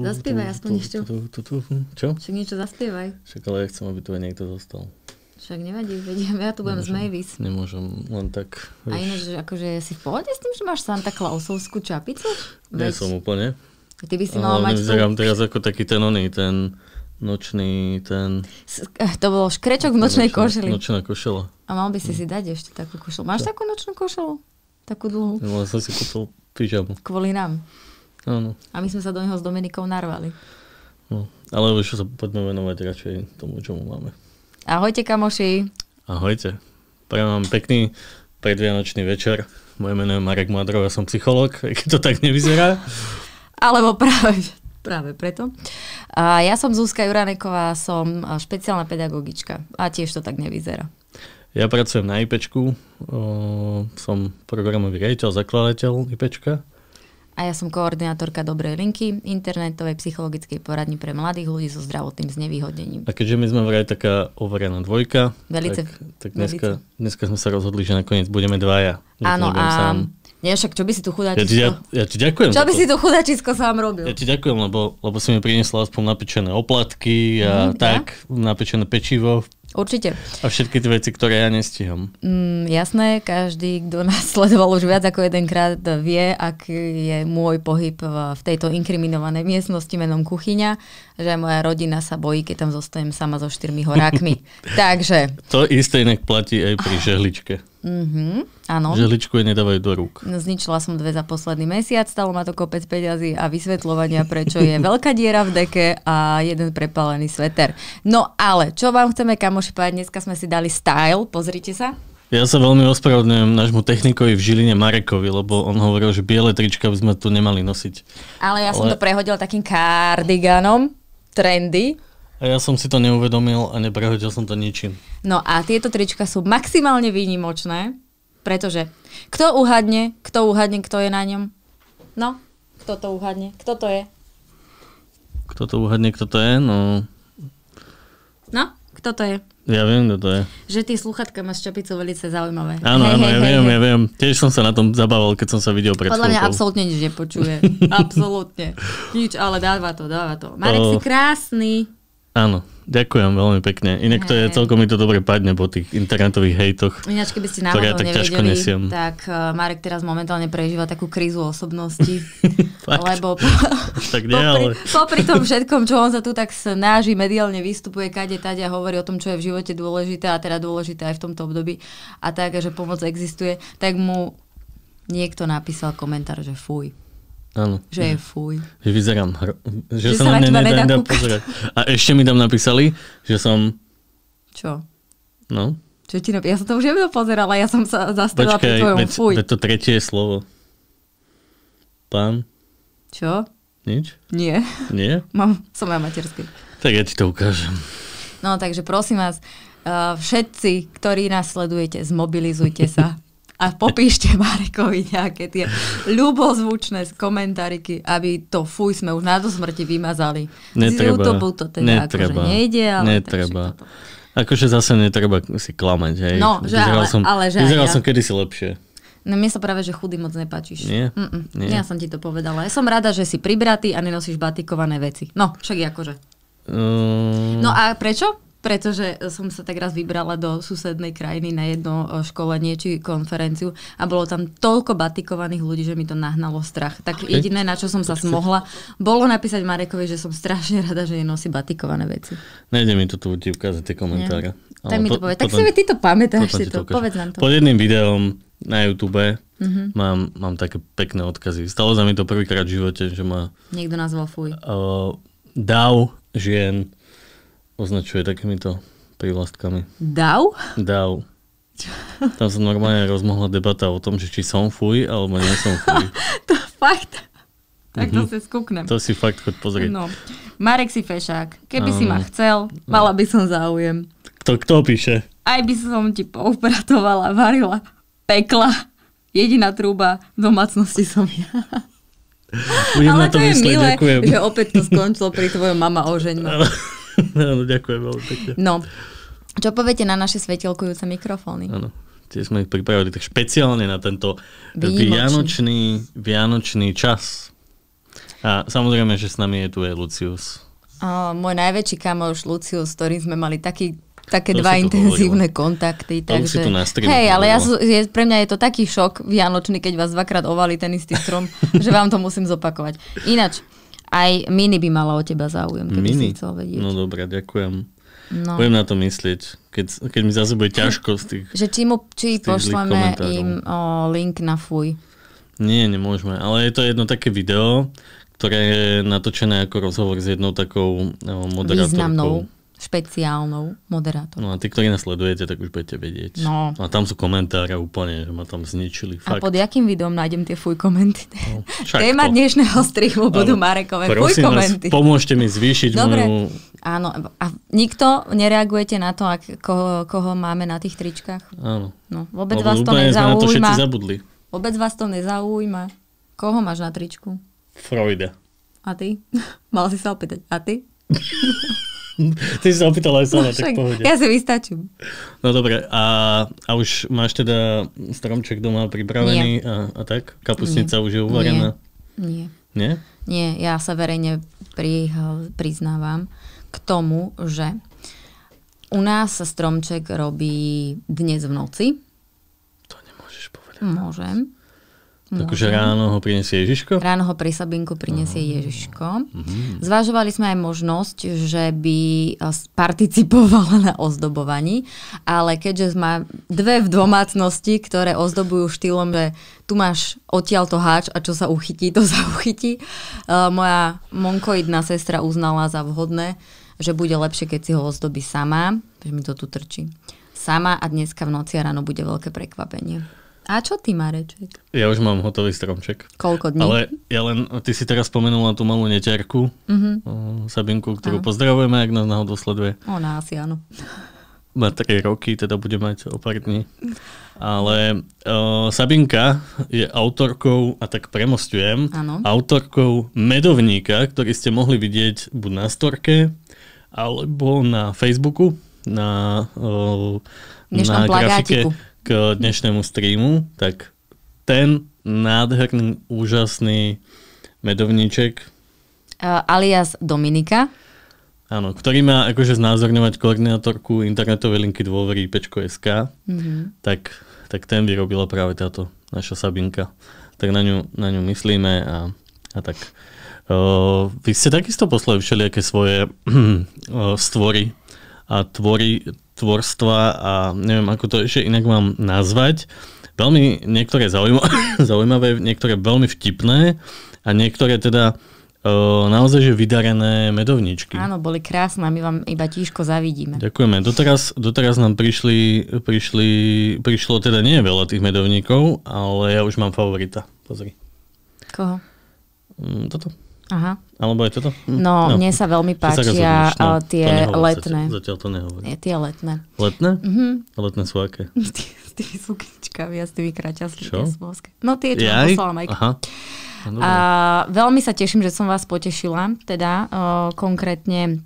Zaspievaj aspoň ešte. Čo? Však niečo zaspievaj. Však ale ja chcem, aby tu aj niekto zostal. Však nevadí, vediem, ja tu budem z Mavis. Nemôžem, len tak. Vieš. A že akože si v pohode s tým, že máš Santa Clausovskú čapicu? Veď... Nie som úplne. A ty by si mal mať... Vyzerám tú... teraz ako taký ten oný, ten nočný, ten... To bolo škrečok v nočnej nočná, košeli. Nočná košela. A mal by si si dať ešte takú košelu. Máš Čo? takú nočnú košelu? Takú dlhú? Ja som si kúpil pyžamu. Kvôli nám. Áno. A my sme sa do neho s Dominikou narvali. No, ale už sa poďme venovať radšej tomu, čo mu máme. Ahojte kamoši. Ahojte. Prajem vám pekný predvianočný večer. Moje meno je Marek Madrov, ja som psychológ, keď to tak nevyzerá. Alebo práve, práve preto. A ja som Zuzka Juraneková, som špeciálna pedagogička a tiež to tak nevyzerá. Ja pracujem na IPčku, o, som programový riaditeľ, zakladateľ IPčka a ja som koordinátorka Dobrej linky, internetovej psychologickej poradni pre mladých ľudí so zdravotným znevýhodnením. A keďže my sme vraj taká overená dvojka, Velice, tak, tak dneska, velice. dneska sme sa rozhodli, že nakoniec budeme dvaja. Áno, a sám. Nie, však čo by si tu chudáčisko... Ja ja, ja ti ďakujem. Čo by si tu chudáčisko sám robil? Ja ti ďakujem, lebo, lebo si mi priniesla aspoň napečené oplatky a mm, tak, ja? napečené pečivo v Určite. A všetky tie veci, ktoré ja nestiham. Mm, jasné, každý, kto nás sledoval už viac ako jedenkrát, vie, aký je môj pohyb v tejto inkriminovanej miestnosti menom kuchyňa, že moja rodina sa bojí, keď tam zostanem sama so štyrmi horákmi. Takže... To isté inak platí aj pri žehličke. Mm-hmm, áno. Žehličku je nedávajú do rúk. Zničila som dve za posledný mesiac, stalo ma to kopec peňazí a vysvetľovania, prečo je veľká diera v deke a jeden prepálený sveter. No ale, čo vám chceme kamoši povedať, dneska sme si dali style, pozrite sa. Ja sa veľmi ospravedlňujem nášmu technikovi v Žiline Marekovi, lebo on hovoril, že biele trička by sme tu nemali nosiť. Ale ja Ale... som to prehodil takým kardiganom, trendy, a ja som si to neuvedomil a neprehodil som to ničím. No a tieto trička sú maximálne výnimočné, pretože kto uhadne, kto uhadne, kto je na ňom? No, kto to uhadne? Kto to je? Kto to uhadne, kto to je? No... No, kto to je? Ja viem, kto to je. Že tie sluchatka má čapicu veľmi zaujímavé. Áno, áno, ja viem, ja viem. Tiež som sa na tom zabával, keď som sa videl pred Podľa mňa absolútne nič nepočuje. absolútne. Nič, ale dáva to, dáva to. Marek, oh. si krásny. Áno, ďakujem veľmi pekne. Inak to je, celkom mi to dobre padne po tých internetových hejtoch, Ináč, keby ste náhodou ja tak ťažko nesiem. Tak uh, Marek teraz momentálne prežíva takú krízu osobnosti, lebo po, tak nie, popri, ale... popri tom všetkom, čo on sa tu tak snaží, mediálne vystupuje kade tade a hovorí o tom, čo je v živote dôležité a teda dôležité aj v tomto období a tak, že pomoc existuje, tak mu niekto napísal komentár, že fuj. Áno. Že je fuj. Že vyzerám. hro- Že, že sa na mňa nedá nedá pozerať. A ešte mi tam napísali, že som... Čo? No. Čo ti nap... Ja som to už nebyl pozeral, ale ja som sa zastavila Počkaj, pri tvojom veď, fuj. Veď to tretie slovo. Pán? Čo? Nič? Nie. Nie? Mám, som ja materský. Tak ja ti to ukážem. No takže prosím vás, eh, všetci, ktorí nás sledujete, zmobilizujte sa a popíšte Marekovi nejaké tie ľubozvučné komentáriky, aby to fuj sme už na do smrti vymazali. Netreba. Z to teda akože netreba. Akože nejde, ale netreba. Akože zase netreba si klamať, hej. No, že vyzeral ale, som, ale že vyzeral ja. som kedysi lepšie. No mne sa práve, že chudý moc nepáčiš. Nie? Mm-mm. Nie. Ja som ti to povedala. Ja som rada, že si pribratý a nenosíš batikované veci. No, však akože. Uh... No a prečo? pretože som sa tak raz vybrala do susednej krajiny na jedno e, školenie či konferenciu a bolo tam toľko batikovaných ľudí, že mi to nahnalo strach. Tak okay. jediné, na čo som sa smohla, bolo napísať Marekovi, že som strašne rada, že je nosí batikované veci. Nejde mi to tu ti za tie komentáre. Tak mi to povedz. Tak si ty to pamätáš, to, to povedz nám to. Pod jedným videom na YouTube mm-hmm. mám, mám také pekné odkazy. Stalo sa mi to prvýkrát v živote, že ma... Niekto nazval fuj. Uh, e, dav žien označuje takýmito prívlastkami. Dav? Dav. Tam sa normálne rozmohla debata o tom, že či som fuj, alebo nie som fuj. to fakt. Tak to mhm. si skúknem. To si fakt chod pozrieť. No. Marek si fešák. Keby um, si ma chcel, no. mala by som záujem. Kto, kto píše? Aj by som ti poupratovala, varila, pekla. Jediná trúba v domácnosti som ja. Budem Ale na to, to je mysleť, milé, ďakujem. že opäť to skončilo pri tvojom mama ožeň. No. Áno, ďakujem veľmi pekne. No, čo poviete na naše svetelkujúce mikrofóny? Áno, tie sme ich pripravili tak špeciálne na tento vianočný, vianočný čas. A samozrejme, že s nami je tu aj Lucius. A môj najväčší kamoš Lucius, s ktorým sme mali taký také to dva intenzívne hovorilo. kontakty. To takže... Hej, ale ja, je, pre mňa je to taký šok vianočný, keď vás dvakrát ovali ten istý strom, že vám to musím zopakovať. Ináč, aj Mini by mala o teba záujem, keby Mini? si chcel vedieť. No dobre, ďakujem. No. Budem na to myslieť, keď, keď mi zase bude ťažko z tých Že či, mu, či pošleme im o, link na fuj. Nie, nemôžeme, ale je to jedno také video, ktoré je natočené ako rozhovor s jednou takou o, moderátorkou. Významnou špeciálnou moderátorkou. No a tí, ktorí nás sledujete, tak už budete vedieť. No. A tam sú komentáre úplne, že ma tam zničili. Fakt. A pod jakým videom nájdem tie fuj komenty? No, Téma to. dnešného strihu budú Marekové fuj komenty. Vás, pomôžte mi zvýšiť Dobre. moju... Áno, a nikto nereagujete na to, ak, koho, koho máme na tých tričkách? Áno. No, vôbec Lebo vás to nezaujíma. to zabudli. Vôbec vás to nezaujíma. Koho máš na tričku? Freuda. A ty? Mal si sa opýtať. A ty? Ty si sa opýtala aj sama, no, tak pohode. Ja si vystačím. No dobre, a, a už máš teda stromček doma pripravený a, a tak? Kapusnica Nie. už je uvarená? Nie. Nie. Nie? Nie, ja sa verejne pri, priznávam k tomu, že u nás sa stromček robí dnes v noci. To nemôžeš povedať. Môžem. No. Takže no. ráno ho prinesie Ježiško? Ráno ho pri Sabinku prinesie uh-huh. Ježiško. Mhm. Zvažovali sme aj možnosť, že by eh, participovala na ozdobovaní, ale keďže má dve v domácnosti, ktoré ozdobujú štýlom, že tu máš odtiaľ to háč a čo sa uchytí, to sa uchytí, eh, moja monkoidná sestra uznala za vhodné, že bude lepšie, keď si ho ozdobí sama, že mi to tu trčí. Sama a dneska v noci a ráno bude veľké prekvapenie. A čo ty, Mareček? Ja už mám hotový stromček. Koľko dní? Ale ja len, ty si teraz spomenula tú malú neťarku, uh-huh. Sabinku, ktorú Aha. pozdravujeme, ak nás náhodou sleduje. Ona asi áno. Má 3 roky, teda bude mať o pár dní. Ale uh, Sabinka je autorkou, a tak premostujem, ano. autorkou Medovníka, ktorý ste mohli vidieť buď na storke, alebo na Facebooku, na, uh, na plagátiku. grafike k dnešnému streamu, tak ten nádherný, úžasný medovníček. Uh, alias Dominika. Áno, ktorý má akože znázorňovať koordinátorku internetovej linky dôvery pečko.sk, uh-huh. Mhm. tak, tak ten vyrobila práve táto naša Sabinka. Tak na ňu, na ňu myslíme a, a tak. Uh, vy ste takisto poslali všelijaké svoje uh, stvory a tvory, tvorstva a neviem, ako to ešte inak mám nazvať. Veľmi niektoré zaujímavé, niektoré veľmi vtipné a niektoré teda e, naozaj, že vydarené medovničky. Áno, boli krásne, my vám iba tížko zavidíme. Ďakujeme. Doteraz, doteraz nám prišli, prišli, prišlo teda nie veľa tých medovníkov, ale ja už mám favorita. Pozri. Koho? Mm, toto. Aha. Alebo aj toto? Hm. No, no, mne sa veľmi páčia no, eh, sa no, tie to letné. Zatiaľ, zatiaľ to nehovorím. Nie, tie letné. Letné? Mm-hmm. A letné sú aké? S sú sukičkami a s tými kraťasmi. Čo? No tie, čo Jaj? poslala Majka. Aha. No, a, veľmi sa teším, že som vás potešila. Teda uh, konkrétne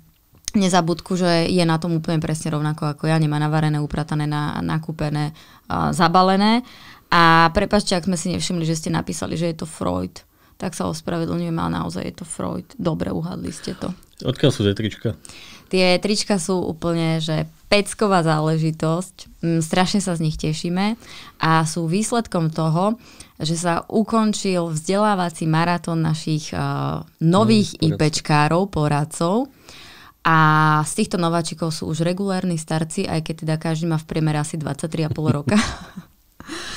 nezabudku, že je na tom úplne presne rovnako ako ja. Nemá navarené, upratané, na, nakúpené, uh, zabalené. A prepačte, ak sme si nevšimli, že ste napísali, že je to Freud tak sa ospravedlňujem ale naozaj je to Freud. Dobre, uhadli ste to. Odkiaľ sú tie trička? Tie trička sú úplne, že pecková záležitosť. Mm, strašne sa z nich tešíme a sú výsledkom toho, že sa ukončil vzdelávací maratón našich uh, nových mm, IPčkárov, poradcov. A z týchto nováčikov sú už regulárni starci, aj keď teda každý má v priemere asi 23,5 roka.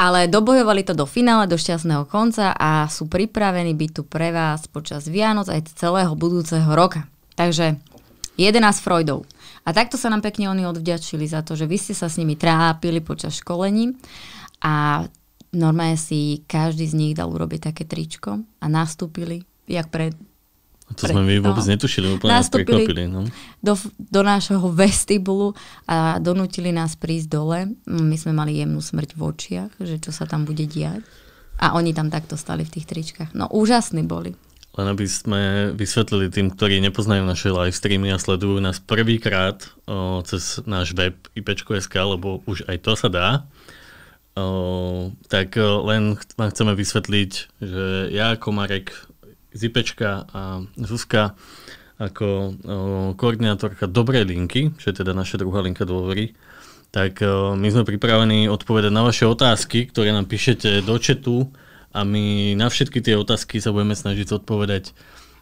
Ale dobojovali to do finále, do šťastného konca a sú pripravení byť tu pre vás počas Vianoc aj celého budúceho roka. Takže 11 Freudov. A takto sa nám pekne oni odvďačili za to, že vy ste sa s nimi trápili počas školení a normálne si každý z nich dal urobiť také tričko a nastúpili jak pre. To sme my vôbec no, netušili, úplne nás prekvapili. No. Do, do nášho vestibulu a donútili nás prísť dole. Mm, my sme mali jemnú smrť v očiach, že čo sa tam bude diať. A oni tam takto stali v tých tričkách. No úžasní boli. Len aby sme vysvetlili tým, ktorí nepoznajú naše live streamy a sledujú nás prvýkrát cez náš web IPSK, lebo už aj to sa dá, o, tak o, len vám chceme vysvetliť, že ja ako Marek Zipečka a Zuzka ako koordinátorka dobrej linky, čo je teda naša druhá linka dôvery, tak my sme pripravení odpovedať na vaše otázky, ktoré nám píšete do četu a my na všetky tie otázky sa budeme snažiť odpovedať.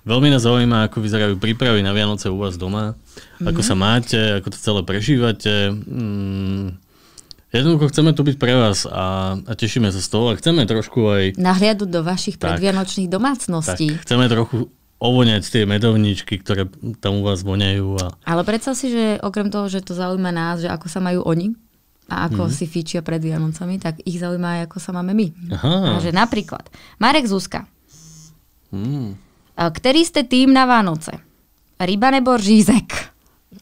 Veľmi nás zaujíma, ako vyzerajú prípravy na Vianoce u vás doma, mm-hmm. ako mhm. sa máte, ako to celé prežívate. Mm, Jednoducho chceme tu byť pre vás a, a tešíme sa z toho a chceme trošku aj... Nahliadu do vašich tak, predvianočných domácností. Tak, chceme trochu ovoniať tie medovníčky, ktoré tam u vás voniajú. A... Ale predstav si, že okrem toho, že to zaujíma nás, že ako sa majú oni a ako mm-hmm. si fíčia pred Vianocami, tak ich zaujíma aj ako sa máme my. Aha. A že napríklad Marek Zuzka. Mm. Ktorý ste tým na Vánoce? Ryba nebo řízek?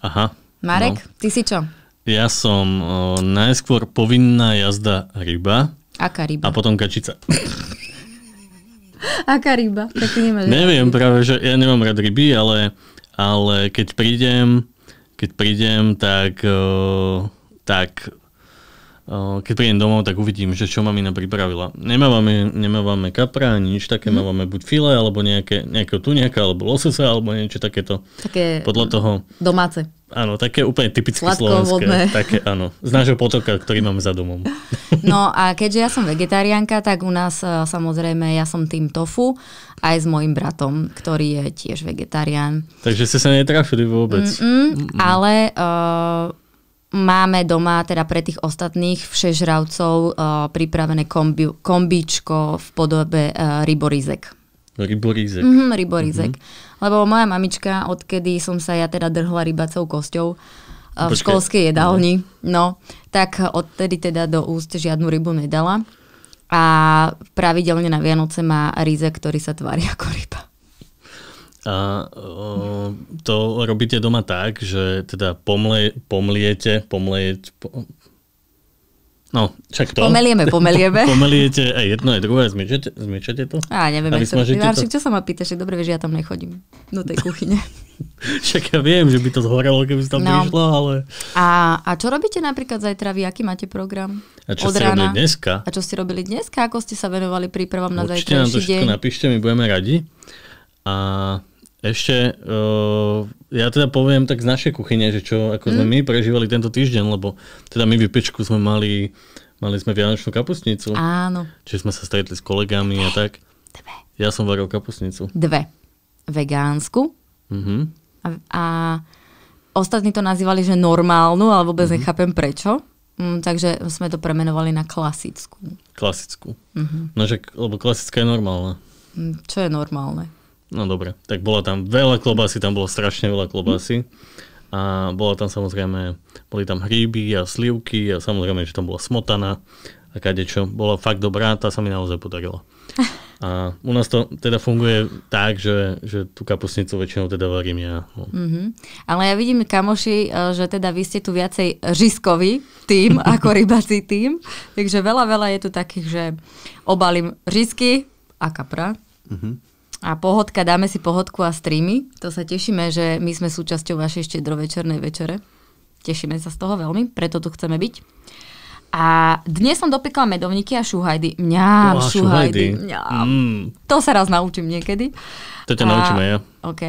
Aha. Marek, no. ty si čo? Ja som uh, najskôr povinná jazda ryba. Aká ryba? A potom kačica. Aká ryba? Tak ty nemáš Neviem práve, že ja nemám rád ryby, ale, ale keď prídem, keď prídem, tak, uh, tak keď prídem domov, tak uvidím, že čo mamina pripravila. Nemávame, nemávame kapra, nič také, mm. máme buď file, alebo nejaké, nejakého tuniaka, alebo lososa, alebo niečo takéto. Také Podľa toho. Domáce. Áno, také úplne typické slovenské. Také, áno. Z nášho potoka, ktorý máme za domom. No a keďže ja som vegetariánka, tak u nás eh, samozrejme ja som tým tofu aj s mojim bratom, ktorý je tiež vegetarián. Takže ste sa netrafili vôbec. Mm-mm, Mm-mm. Ale uh, máme doma teda pre tých ostatných všežravcov uh, pripravené kombi, kombičko v podobe uh, ryborizek. Ryborizek. Mm-hmm, ryborizek. Mm-hmm. Lebo moja mamička, odkedy som sa ja teda drhla rybacou kosťou, no, eh, v školskej jedálni, mhm. no, tak odtedy teda do úst žiadnu rybu nedala. A pravidelne na Vianoce má ríze, ktorý sa tvári ako ryba. A o, to robíte doma tak, že teda pomle, pomliete, pomlieť, po, No, však to. Pomelieme, pomelieme. pomeliete aj jedno, aj druhé, zmiečete, zmiečete to? Á, neviem, aj to. Váršik, čo sa ma pýtaš, že dobre vieš, ja tam nechodím do tej kuchyne. však ja viem, že by to zhorelo, keby si tam no. prišla, ale... A, a čo robíte napríklad zajtra vy? Aký máte program? A čo ste robili dneska? A čo ste robili dneska? Ako ste sa venovali prípravom na zajtrajší deň? Určite nám to všetko deň? napíšte, my budeme radi. A ešte, uh, ja teda poviem tak z našej kuchyne, že čo ako mm. sme mhm. my prežívali tento týždeň, lebo teda my v pečku sme mali, mali sme vianočnú kapustnicu. Áno. Čiže sme sa stretli s kolegami Dve. a eh, tak. Dve. Ja som varil kapustnicu. Dve. Vegánsku. Mm-hmm. A, a ostatní to nazývali, že normálnu, ale vôbec mm-hmm. nechápem prečo. Mm, takže sme to premenovali na klasickú. Klasickú. Mm-hmm. No, že, lebo klasická je normálna. Mm, čo je normálne? No dobre, tak bola tam veľa klobásy, tam bolo strašne veľa klobásy. A bola tam samozrejme, boli tam hríby a slivky a samozrejme, že tam bola smotana a kadečo. Bola fakt dobrá, tá sa mi naozaj podarila. A u nás to teda funguje tak, že, že tú kapusnicu väčšinou teda varím ja. No. Mm-hmm. Ale ja vidím, kamoši, e, že teda vy ste tu viacej žiskový tým, ako rybací tým. Takže veľa, veľa je tu takých, že obalím žisky a kapra. Mm-hmm. A pohodka, dáme si pohodku a streamy. To sa tešíme, že my sme súčasťou vašej štedrovečernej večere. Tešíme sa z toho veľmi, preto tu chceme byť. A dnes som dopekla medovníky a šuhajdy. Mňam, no, šuhajdy. Mňam. Mm. To sa raz naučím niekedy. To ťa a, naučíme ja. OK.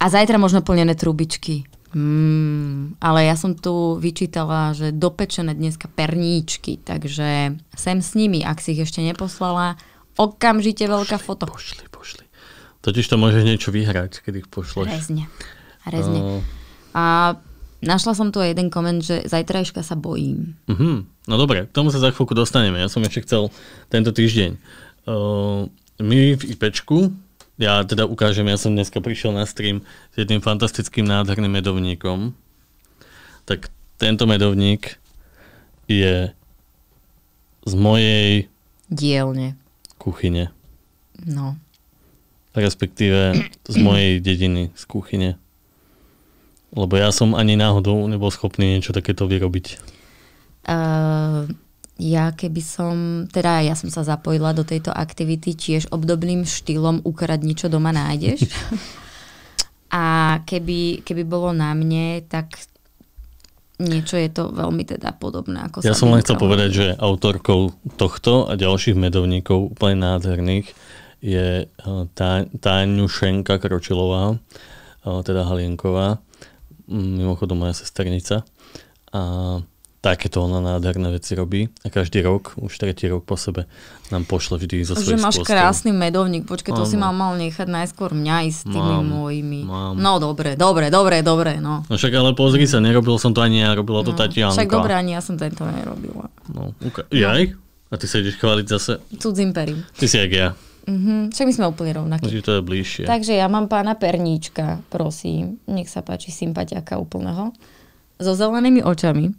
A zajtra možno plnené trubičky. Mm, ale ja som tu vyčítala, že dopečené dneska perníčky, takže sem s nimi, ak si ich ešte neposlala, okamžite veľká pošli, foto. Pošli, pošli. Totiž to môžeš niečo vyhrať, keď ich pošleš. Rezne. Rezne. Uh... A našla som tu aj jeden koment, že zajtrajška sa bojím. Uh-huh. No dobre, k tomu sa za chvíľku dostaneme. Ja som ešte chcel tento týždeň. Uh, my v IPčku, ja teda ukážem, ja som dneska prišiel na stream s jedným fantastickým nádherným medovníkom. Tak tento medovník je z mojej dielne kuchyne. No. Respektíve z mojej dediny, z kuchyne. Lebo ja som ani náhodou nebol schopný niečo takéto vyrobiť. Uh, ja keby som, teda ja som sa zapojila do tejto aktivity tiež obdobným štýlom ukradni, čo doma nájdeš. A keby, keby bolo na mne, tak niečo je to veľmi teda podobné. Ako ja som len chcel povedať, že autorkou tohto a ďalších medovníkov úplne nádherných je eh, tá, Táňušenka Kročilová, eh, teda Halienková, mm, mimochodom moja sesternica. A takéto ona nádherné veci robí a každý rok, už tretí rok po sebe, nám pošle vždy zo svojich Že máš spôstov. krásny medovník, počkaj, to si mal mal nechať najskôr mňa s tými mám, mojimi. Mám. No dobre, dobre, dobre, dobre, no. no. Však ale pozri sa, nerobil som to ani ja, robila to no, Tatianka. Však dobre, ani ja som tento nerobila. No, okay. jaj? A ty sa ideš chváliť zase? Cudzím perím. Ty si jak ja. Mm-hmm. Však my sme úplne rovnakí. Takže to je bližšie. Takže ja mám pána Perníčka, prosím. Nech sa páči sympatiaka úplného. So zelenými očami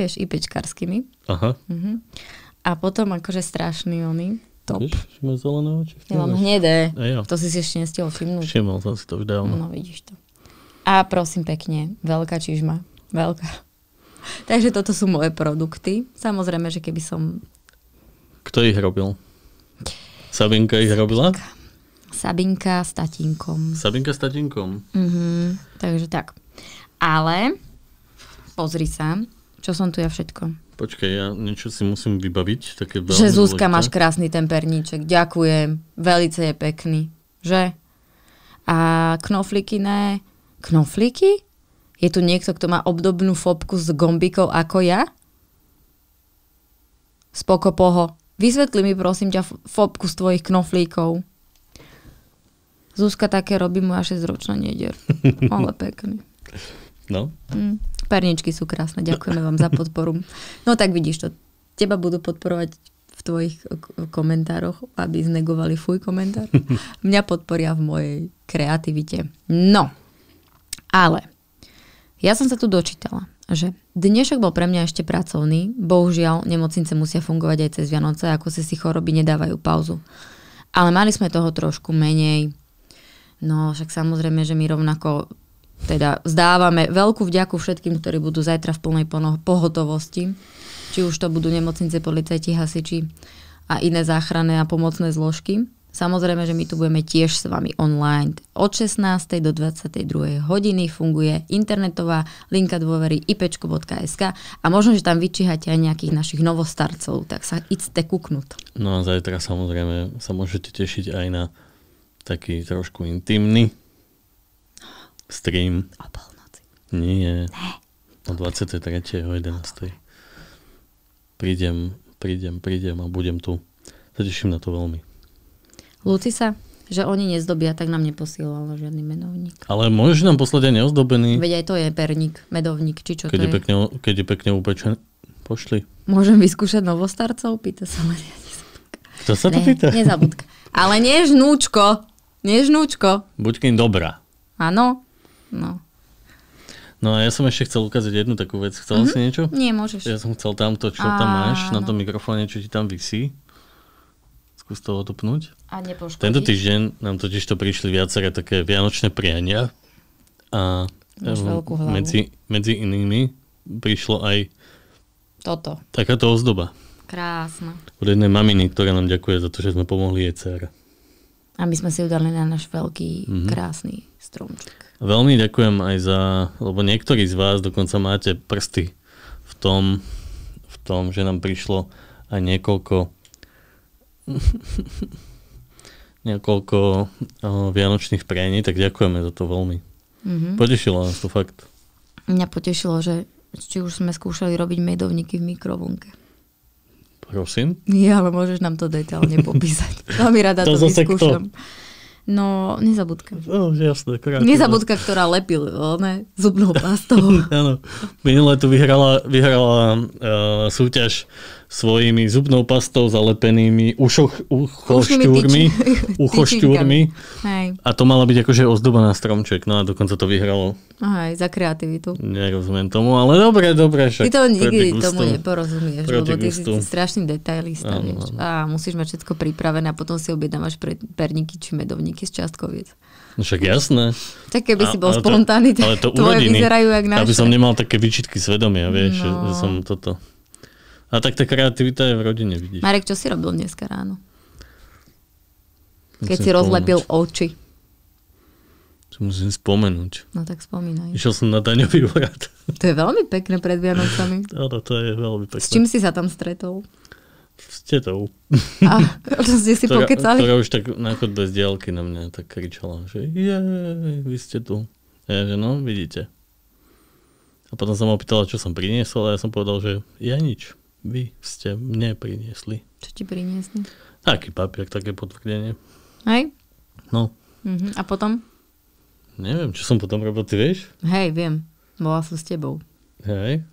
vieš, IPčkarskými. Aha. Uh-huh. A potom akože strašný oný top. Vieš, že má zelené oči? Ja mám hnedé. To si si ešte nestiel všimnúť. Všimol som si to už dávno. No vidíš to. A prosím pekne, veľká čižma. Veľká. Takže toto sú moje produkty. Samozrejme, že keby som... Kto ich robil? Sabinka ich robila? Sabinka s tatínkom. Sabinka s Uh-huh. takže tak. Ale pozri sa, čo som tu ja všetko. Počkaj, ja niečo si musím vybaviť. Také že Zuzka, máš krásny ten perníček. Ďakujem. Velice je pekný. Že? A knoflíky ne. Knoflíky? Je tu niekto, kto má obdobnú fobku s gombikou ako ja? Spoko poho. Vysvetli mi prosím ťa fobku z tvojich knoflíkov. Zuzka také robí moja 6-ročná nedier. Ale pekný. No. Mm. Perničky sú krásne, ďakujeme vám za podporu. No tak vidíš to, teba budú podporovať v tvojich komentároch, aby znegovali fuj komentár. Mňa podporia v mojej kreativite. No, ale ja som sa tu dočítala, že dnešok bol pre mňa ešte pracovný. Bohužiaľ, nemocnice musia fungovať aj cez Vianoce, ako si si choroby nedávajú pauzu. Ale mali sme toho trošku menej. No, však samozrejme, že my rovnako teda zdávame veľkú vďaku všetkým, ktorí budú zajtra v plnej pohotovosti, či už to budú nemocnice, policajti, hasiči a iné záchranné a pomocné zložky. Samozrejme, že my tu budeme tiež s vami online. Od 16. do 22. hodiny funguje internetová linka dôvery ipečko.sk a možno, že tam vyčíhate aj nejakých našich novostarcov, tak sa idzte kuknúť. No a zajtra samozrejme sa môžete tešiť aj na taký trošku intimný Stream. O polnoci. Nie. Ne. O 11. Prídem, prídem, prídem a budem tu. Zateším na to veľmi. Lúci sa, že oni nezdobia, tak nám neposílalo žiadny medovník. Ale môžeš nám poslať aj neozdobený. Veď aj to je perník, medovník, či čo keď to je. Pekne, keď je pekne upečený. Pošli. Môžem vyskúšať novostarcov? Pýta sa ma. Kto sa to ne, pýta? Nezabudka. Ale nie žnúčko. Nie žnúčko. Buď dobrá. Áno. No. No a ja som ešte chcel ukázať jednu takú vec. Chcela mm-hmm. si niečo? Nie, môžeš. Ja som chcel tamto, čo a, tam máš, no. na tom no. mikrofóne, čo ti tam vysí. Skús to odopnúť. A nepoškodíš. Tento týždeň nám totiž to prišli viaceré také vianočné priania. A máš ehm, veľkú hlavu. Medzi, medzi inými prišlo aj toto. Takáto ozdoba. Krásna. Od jednej maminy, ktorá nám ďakuje za to, že sme pomohli jej dcere. A my sme si udali na náš veľký, mm-hmm. krásny stromček. Veľmi ďakujem aj za, lebo niektorí z vás dokonca máte prsty v tom, v tom že nám prišlo aj niekoľko niekoľko o, vianočných prení, tak ďakujeme za to veľmi. Mm-hmm. Potešilo nás to fakt. Mňa potešilo, že či už sme skúšali robiť medovníky v mikrovlnke. Prosím? Nie, ale môžeš nám to detailne popísať. Veľmi rada to, to vyskúšam. Kto? No, nezabudka. No, jasné, kreatíva. Nezabudka, ktorá lepil, ne, zubnou pastou. Áno, minule tu vyhrala, vyhrala uh, súťaž svojimi zubnou pastou zalepenými ušoch, uchošťúrmi. uchošťúrmi. A to mala byť akože ozdoba na stromček. No a dokonca to vyhralo. Aha, aj za kreativitu. Nerozumiem tomu, ale dobre, dobre. Však. Ty to nikdy gustu, tomu neporozumieš, lebo ty gustu. si strašný detailista, áno, Áno. A musíš mať všetko pripravené a potom si objednávaš pre perníky či medovníky z častkoviec. No však jasné. Tak keby a, si bol spontánny, ale to, to tvoje urodiny, vyzerajú jak naše. Aby som nemal také výčitky svedomia, vieš, no. že, že no. som toto... A tak tá kreativita je v rodine, vidíš. Marek, čo si robil dneska ráno? Keď Musím si rozlepil spomenúť. oči. Čo musím spomenúť. No tak spomínaj. Išiel som na daňový úrad. To je veľmi pekné pred Vianocami. Áno, to je veľmi pekné. S čím si sa tam stretol? S tetou. A to ste si ktorá, pokecali? Ktorá už tak chod bez dielky na mňa tak kričala, že je, vy ste tu. Ja, že no, vidíte. A potom sa ma opýtala, čo som priniesol a ja som povedal, že ja nič vy ste mne priniesli. Čo ti priniesli? Taký papier, také potvrdenie. Hej? No. Uh-huh. A potom? Neviem, čo som potom robil, ty vieš? Hej, viem. Bola som s tebou. Hej.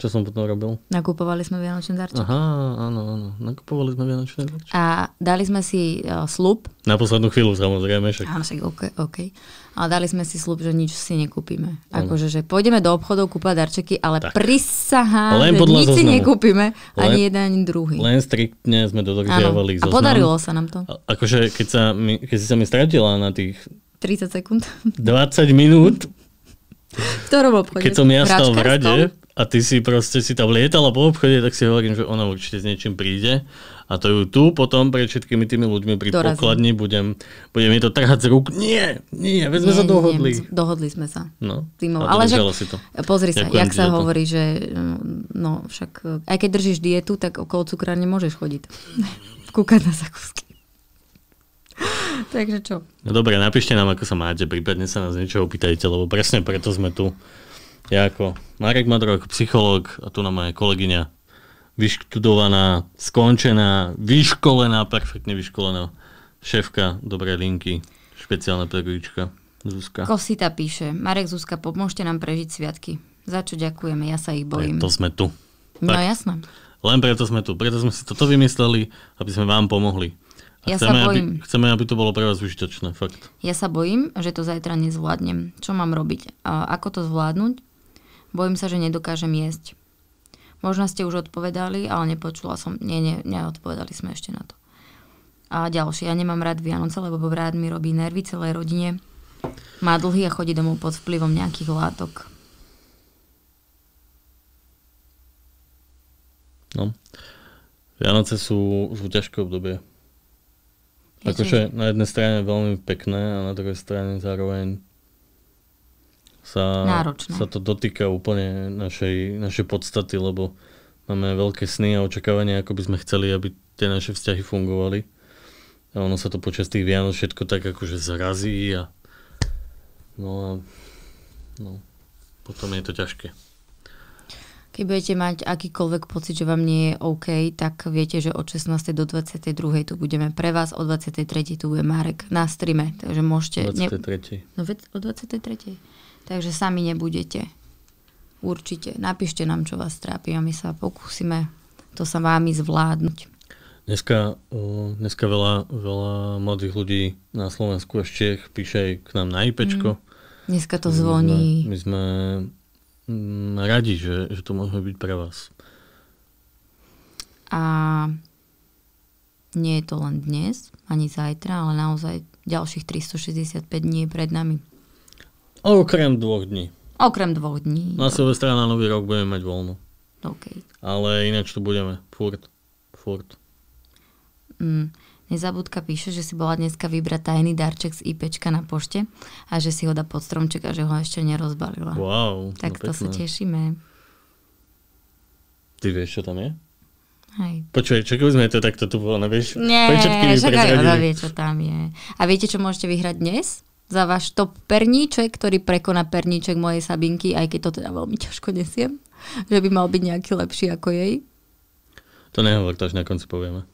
Čo som potom robil? Nakupovali sme Vianočné darčeky. Aha, áno, áno. Nakupovali sme Vianočné darčeky. A dali sme si uh, slub. Na poslednú chvíľu samozrejme. Však. Áno, však OK, OK. Ale dali sme si slub, že nič si nekúpime. Akože, že pôjdeme do obchodov kúpať darčeky, ale tak. prisahám, len že nič zoznamu. si nekúpime. Ani len, jeden, ani druhý. Len striktne sme dodržiavali zoznam. A podarilo sa nám to. A, akože, keď, sa mi, keď si sa mi stratila na tých... 30 sekúnd. 20 minút. V ktorom obchode? Keď som ja stal v rade, a ty si proste si tam lietala po obchode, tak si hovorím, že ona určite s niečím príde a to ju tu potom pred všetkými tými ľuďmi pri Dorazím. pokladni budem, budem jej to trhať z rúk. Nie, nie, veď sme nie, sa dohodli. Nie, dohodli sme sa. No, Týmov. ale že, si to. pozri sa, jak sa hovorí, že mm, no však, eh, aj keď držíš dietu, tak okolo cukra nemôžeš chodiť. Kúkať na zakúsky. Takže čo? No dobre, napíšte nám, ako sa máte, prípadne sa nás niečo opýtajte, lebo presne preto sme tu. Ja ako Marek Madro, ako psychológ, a tu na moje kolegyňa vyštudovaná, skončená, vyškolená, perfektne vyškolená šéfka dobrej linky, špeciálna pedagogička Zuzka. Kosita píše, Marek Zuzka, pomôžte nám prežiť sviatky. Za čo ďakujeme, ja sa ich bojím. To sme tu. No jasné. Len preto sme tu. Preto sme si toto vymysleli, aby sme vám pomohli. A ja chceme, sa bojím. Aby, chceme, aby to bolo pre vás užitočné, fakt. Ja sa bojím, že to zajtra nezvládnem. Čo mám robiť? A ako to zvládnuť? Bojím sa, že nedokážem jesť. Možno ste už odpovedali, ale nepočula som. Nie, nie, neodpovedali sme ešte na to. A ďalšie, ja nemám rád Vianoce, lebo rád mi robí nervy celej rodine. Má dlhý a chodí domov pod vplyvom nejakých látok. No. Vianoce sú, sú ťažké obdobie. Akože na jednej strane veľmi pekné a na druhej strane zároveň sa, sa to dotýka úplne našej, našej podstaty, lebo máme veľké sny a očakávania, ako by sme chceli, aby tie naše vzťahy fungovali. A ono sa to počas tých Vianoc všetko tak akože zrazí a no a no, potom je to ťažké. Keď budete mať akýkoľvek pocit, že vám nie je OK, tak viete, že od 16. do 22. tu budeme pre vás, od 23. tu bude Marek na streame, takže môžete... 23. Ne... No o 23. Takže sami nebudete. Určite. Napíšte nám, čo vás trápi a my sa pokúsime to sa vámi zvládnuť. Dneska, eh, dneska veľa, veľa mladých ľudí na Slovensku a Čech píše k nám na IPčko. Mm. Dneska to my zvoní. Sme, my sme mm, radi, že, že to môže byť pre vás. A nie je to len dnes, ani zajtra, ale naozaj ďalších 365 dní je pred nami. Okrem dvoch dní. Okrem dvoch dní. Na Silvestra na Nový rok budeme mať voľno. OK. Ale ináč tu budeme. Furt. Furt. Mm. Nezabudka píše, že si bola dneska vybrať tajný darček z IPčka na pošte a že si ho dá pod stromček a že ho ešte nerozbalila. Wow. No tak no to pekné. sa tešíme. Ty vieš, čo tam je? Hej. Počuj, čo sme to takto tu bolo, nevieš? Nie, však aj vie, čo tam je. A viete, čo môžete vyhrať dnes? za váš top perníček, ktorý prekoná perníček mojej Sabinky, aj keď to teda veľmi ťažko nesiem, že by mal byť nejaký lepší ako jej. To nehovor, to až na konci povieme.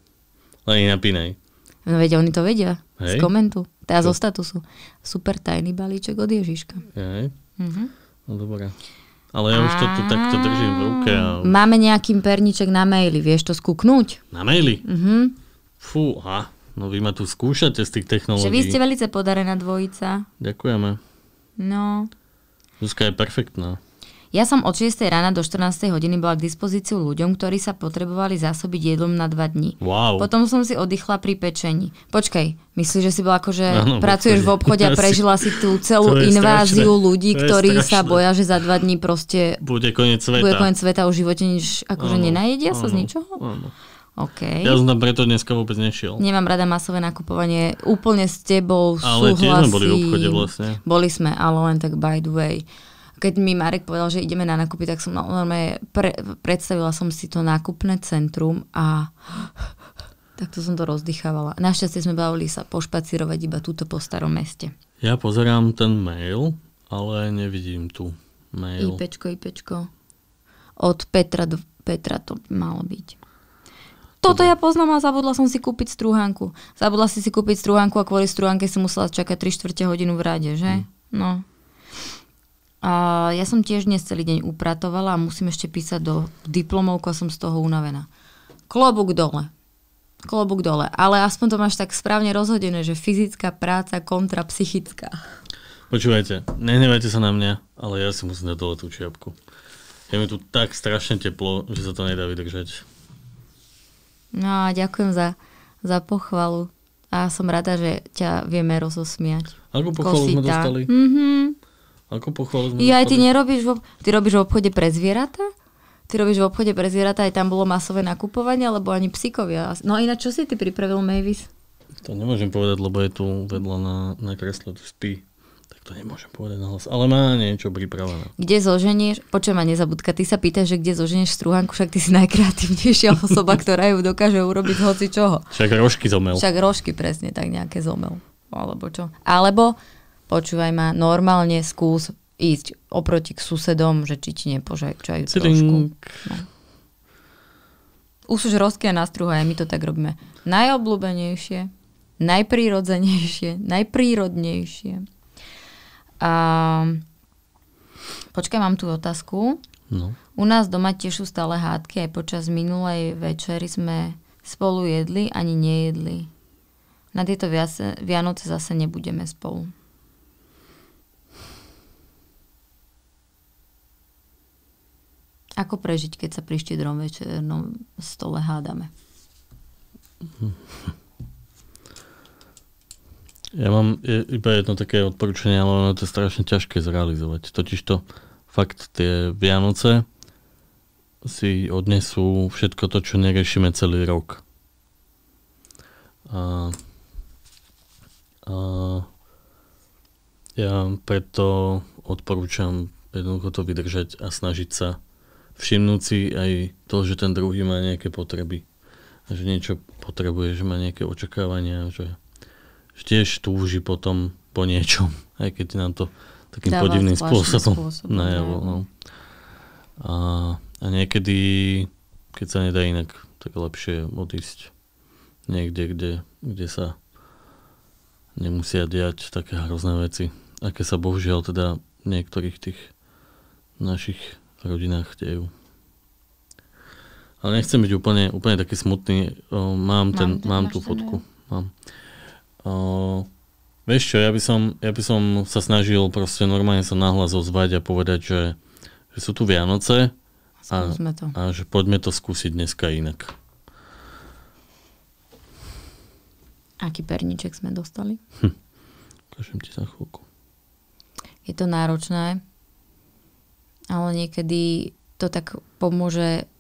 Len ich napínaj. No vedia, oni to vedia. Hej. Z komentu. Teda zo statusu. Super tajný balíček od Ježiška. Hej. Mhm. No dobré. Ale ja už to tu takto držím v ruke. A... Máme nejaký perníček na maili. Vieš to skúknúť? Na maili? Mhm. Fú, No vy ma tu skúšate z tých technológií. Že vy ste veľmi podarená dvojica. Ďakujeme. No. Zuzka je perfektná. Ja som od 6. rána do 14. hodiny bola k dispozíciu ľuďom, ktorí sa potrebovali zásobiť jedlom na 2 dní. Wow. Potom som si oddychla pri pečení. Počkaj, myslíš, že si bola že ano, pracuješ v obchode a prežila si tú celú inváziu strašné. ľudí, ktorí sa boja, že za 2 dní proste bude koniec sveta. Bude koniec sveta, o v živote nič akože ano, nenajedia ano, sa z ničoho? Ano. Okay. Ja som tam preto dneska vôbec nešiel. Nemám rada masové nakupovanie. Úplne s tebou ale súhlasím. Ale tiež sme boli v obchode vlastne. Boli sme, ale len tak by the way. Keď mi Marek povedal, že ideme na nákupy, tak som normálne pre, predstavila som si to nákupné centrum a takto som to rozdychávala. Našťastie sme bavili sa pošpacírovať iba túto po starom meste. Ja pozerám ten mail, ale nevidím tu mail. IPčko, IPčko. Od Petra, do Petra to malo byť toto ja poznám a zabudla som si kúpiť strúhanku. Zabudla si si kúpiť strúhanku a kvôli strúhanke si musela čakať 3 čtvrte hodinu v rade, že? Mm. No. A ja som tiež dnes celý deň upratovala a musím ešte písať do diplomovku a som z toho unavená. Klobuk dole. Klobuk dole. Ale aspoň to máš tak správne rozhodené, že fyzická práca kontra psychická. Počúvajte, nehnevajte sa na mňa, ale ja si musím dať dole tú čiapku. Je mi tu tak strašne teplo, že sa to nedá vydržať. No a ďakujem za, za pochvalu. A som rada, že ťa vieme rozosmiať. Ako pochvalu Kosita. sme dostali? Mm-hmm. Ako pochvalu sme ja, dostali? Ty, nerobíš v, ty robíš v obchode pre zvieratá? Ty robíš v obchode pre zvieratá, aj tam bolo masové nakupovanie, alebo ani psíkovia. No ináč, čo si ty pripravil, Mavis? To nemôžem povedať, lebo je tu vedľa na, na kresle, tu spí to nemôžem povedať na hlas, ale má niečo pripravené. Kde zoženieš, počujem ma nezabudka, ty sa pýtaš, že kde zoženieš strúhanku, však ty si najkreatívnejšia osoba, ktorá ju dokáže urobiť hoci čoho. Však rožky zomel. Však rožky presne, tak nejaké zomel. Alebo čo. Alebo, počúvaj ma, normálne skús ísť oproti k susedom, že či ti nepožajú trošku. No. Už už rozky a nastruhaj, my to tak robíme. Najobľúbenejšie, najprírodzenejšie, najprírodnejšie. A... Počkaj, mám tu otázku. No. U nás doma tiež sú stále hádky, aj počas minulej večery sme spolu jedli ani nejedli. Na tieto Vianoce zase nebudeme spolu. Ako prežiť, keď sa pri štedrom večernom stole hádame? Ja mám iba jedno také odporúčanie, ale ono to je strašne ťažké zrealizovať. Totiž to fakt tie Vianoce si odnesú všetko to, čo neriešime celý rok. A, a ja preto odporúčam jednoducho to vydržať a snažiť sa všimnúť si aj to, že ten druhý má nejaké potreby. A že niečo potrebuje, že má nejaké očakávania, že tiež túži potom po niečom, aj keď nám to takým Dáva podivným spôsobom, spôsobom najavo. No. A, a niekedy, keď sa nedá inak, tak lepšie odísť niekde, kde, kde sa nemusia diať také hrozné veci, aké sa bohužiaľ teda v niektorých tých našich rodinách dejú. Ale nechcem byť úplne, úplne taký smutný. Mám, mám ten, ten, mám tú fotku. Mám. Uh, vieš čo, ja by, som, ja by som sa snažil proste normálne sa nahlas ozvať a povedať, že, že sú tu Vianoce a, to. a že poďme to skúsiť dneska inak. Aký perniček sme dostali? Hm. ti za chvíľku. Je to náročné, ale niekedy to tak pomôže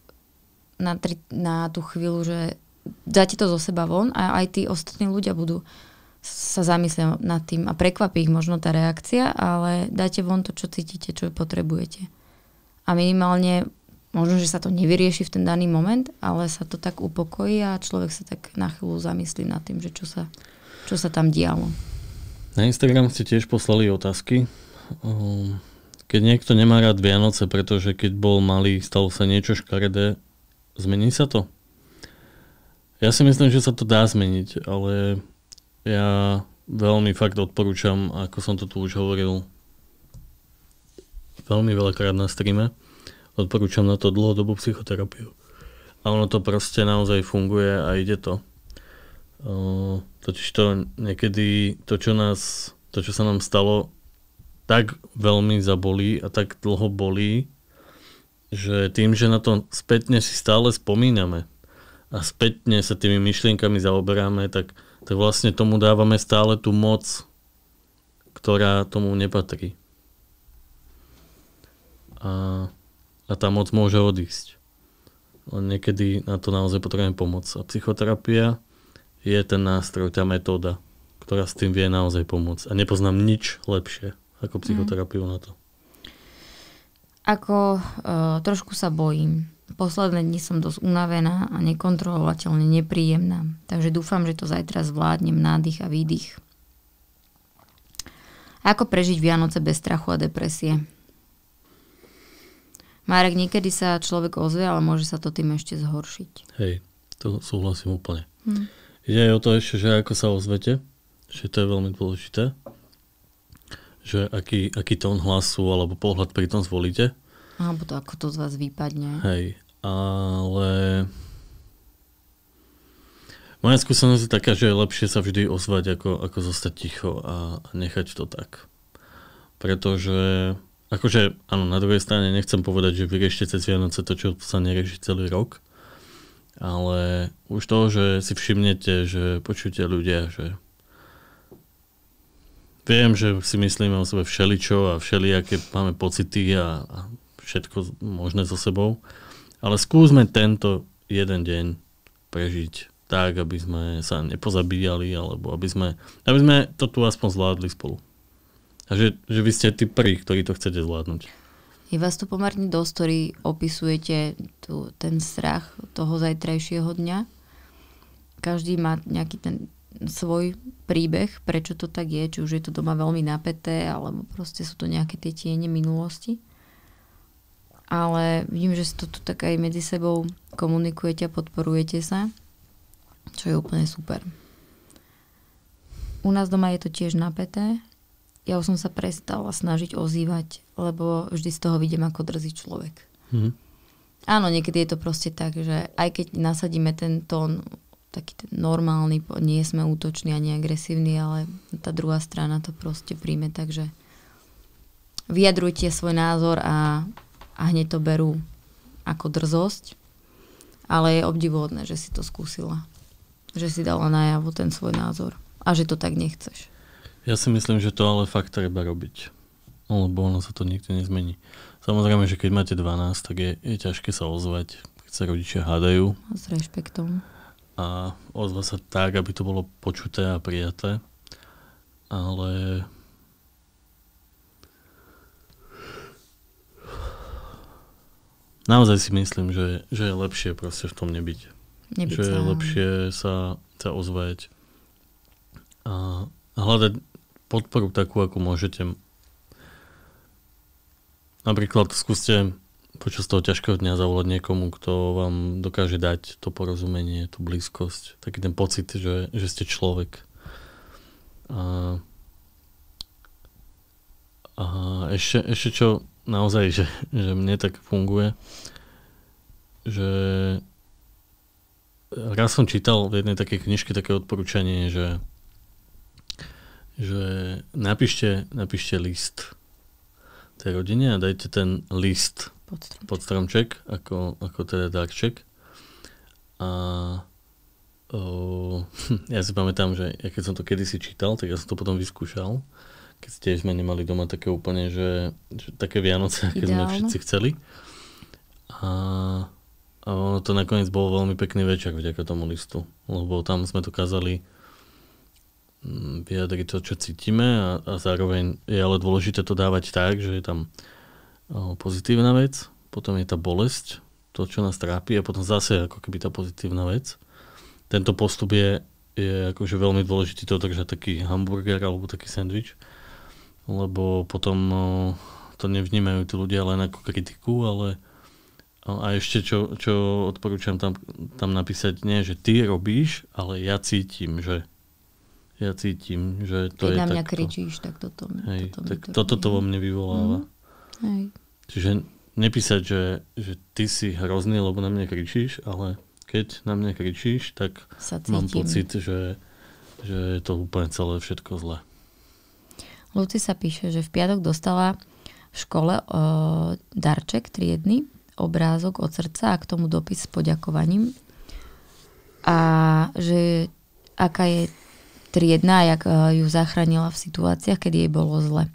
na, tri, na tú chvíľu, že dáte to zo seba von a aj tí ostatní ľudia budú sa zamyslia nad tým a prekvapí ich možno tá reakcia, ale dáte von to, čo cítite, čo potrebujete. A minimálne, možno, že sa to nevyrieši v ten daný moment, ale sa to tak upokojí a človek sa tak na chvíľu zamyslí nad tým, že čo sa, čo sa tam dialo. Na Instagram ste tiež poslali otázky. Um, keď niekto nemá rád Vianoce, pretože keď bol malý, stalo sa niečo škaredé, zmení sa to? Ja si myslím, že sa to dá zmeniť, ale ja veľmi fakt odporúčam, ako som to tu už hovoril veľmi veľakrát na streame, odporúčam na to dlhodobú psychoterapiu. A ono to proste naozaj funguje a ide to. totiž to niekedy to, čo nás, to, čo sa nám stalo, tak veľmi zabolí a tak dlho bolí, že tým, že na to spätne si stále spomíname a spätne sa tými myšlienkami zaoberáme, tak tak vlastne tomu dávame stále tú moc, ktorá tomu nepatrí. A, a tá moc môže odísť. Len niekedy na to naozaj potrebujeme pomoc. A psychoterapia je ten nástroj, tá metóda, ktorá s tým vie naozaj pomôcť. A nepoznám nič lepšie ako psychoterapiu mm. na to. Mm. Ako uh, trošku sa bojím Posledné dni som dosť unavená a nekontrolovateľne nepríjemná, takže dúfam, že to zajtra zvládnem nádych a výdych. Ako prežiť Vianoce bez strachu a depresie? Marek, niekedy sa človek ozve, ale môže sa to tým ešte zhoršiť. Hej, to súhlasím úplne. Hm. Ide aj o to ešte, že ako sa ozvete, že to je veľmi dôležité, že aký, aký tón hlasu alebo pohľad pri tom zvolíte, alebo to ako to z vás vypadne. Hej, ale... Moja skúsenosť je taká, že je lepšie sa vždy ozvať, ako, ako zostať ticho a nechať to tak. Pretože, akože, áno, na druhej strane nechcem povedať, že vyriešte cez Vianoce to, čo sa nerieši celý rok, ale už to, že si všimnete, že počujete ľudia, že viem, že si myslíme o sebe všeličo a všelijaké máme pocity a, a všetko možné so sebou. Ale skúsme tento jeden deň prežiť tak, aby sme sa nepozabíjali, alebo aby sme, aby sme to tu aspoň zvládli spolu. A že, že vy ste tí prví, ktorí to chcete zvládnuť. Je vás tu pomerne dosť, ktorý opisujete tu, ten strach toho zajtrajšieho dňa. Každý má nejaký ten svoj príbeh, prečo to tak je, či už je to doma veľmi napäté, alebo proste sú to nejaké tie tiene minulosti ale vidím, že si to tu tak aj medzi sebou komunikujete a podporujete sa, čo je úplne super. U nás doma je to tiež napäté. Ja už som sa prestala snažiť ozývať, lebo vždy z toho vidím ako drzý človek. Mhm. Áno, niekedy je to proste tak, že aj keď nasadíme ten tón taký ten normálny, nie sme útoční ani agresívni, ale tá druhá strana to proste príjme, takže vyjadrujte svoj názor a a hneď to berú ako drzosť, ale je obdivuhodné, že si to skúsila. Že si dala najavo ten svoj názor a že to tak nechceš. Ja si myslím, že to ale fakt treba robiť. Lebo ono sa to nikdy nezmení. Samozrejme, že keď máte 12, tak je, je ťažké sa ozvať, keď sa rodičia hádajú. s rešpektom. A ozva sa tak, aby to bolo počuté a prijaté. Ale naozaj si myslím, že, že je lepšie proste v tom nebyť. nebyť že sa... je lepšie sa, sa ozvať a hľadať podporu takú, ako môžete. Napríklad skúste počas toho ťažkého dňa zavolať niekomu, kto vám dokáže dať to porozumenie, tú blízkosť, taký ten pocit, že, že ste človek. A, a ešte, ešte čo naozaj, že, že mne tak funguje, že raz som čítal v jednej takej knižke také odporúčanie, že, že napíšte, napíšte list tej rodine a dajte ten list pod stromček, pod stromček ako, ako teda darček. A o, ja si pamätám, že ja keď som to kedysi čítal, tak ja som to potom vyskúšal keď tiež sme nemali doma také úplne, že, že také Vianoce, aké sme všetci chceli. A, a ono to nakoniec bol veľmi pekný večer vďaka tomu listu, lebo tam sme dokázali mm, vyjadriť to, čo cítime a, a zároveň je ale dôležité to dávať tak, že je tam pozitívna vec, potom je tá bolesť, to, čo nás trápi a potom zase ako keby tá pozitívna vec. Tento postup je, je akože veľmi dôležitý to držať taký hamburger alebo taký sandwich, lebo potom eh, to nevnímajú tí ľudia len ako kritiku, ale a ešte čo, čo odporúčam tam, tam napísať, nie, že ty robíš, ale ja cítim, že ja cítim, že to Keď je na mňa takto. kričíš, tak toto, hej, toto, tak to toto to vo mne vyvoláva. Mm. Hej. Čiže nepísať, že, že ty si hrozný, lebo na mňa kričíš, ale keď na mňa kričíš, tak Sa mám pocit, že, že je to úplne celé všetko zlé. Luci sa píše, že v piatok dostala v škole o, eh, darček triedny, obrázok od srdca a k tomu dopis s poďakovaním. A že aká je triedna a jak eh, ju zachránila v situáciách, kedy jej bolo zle.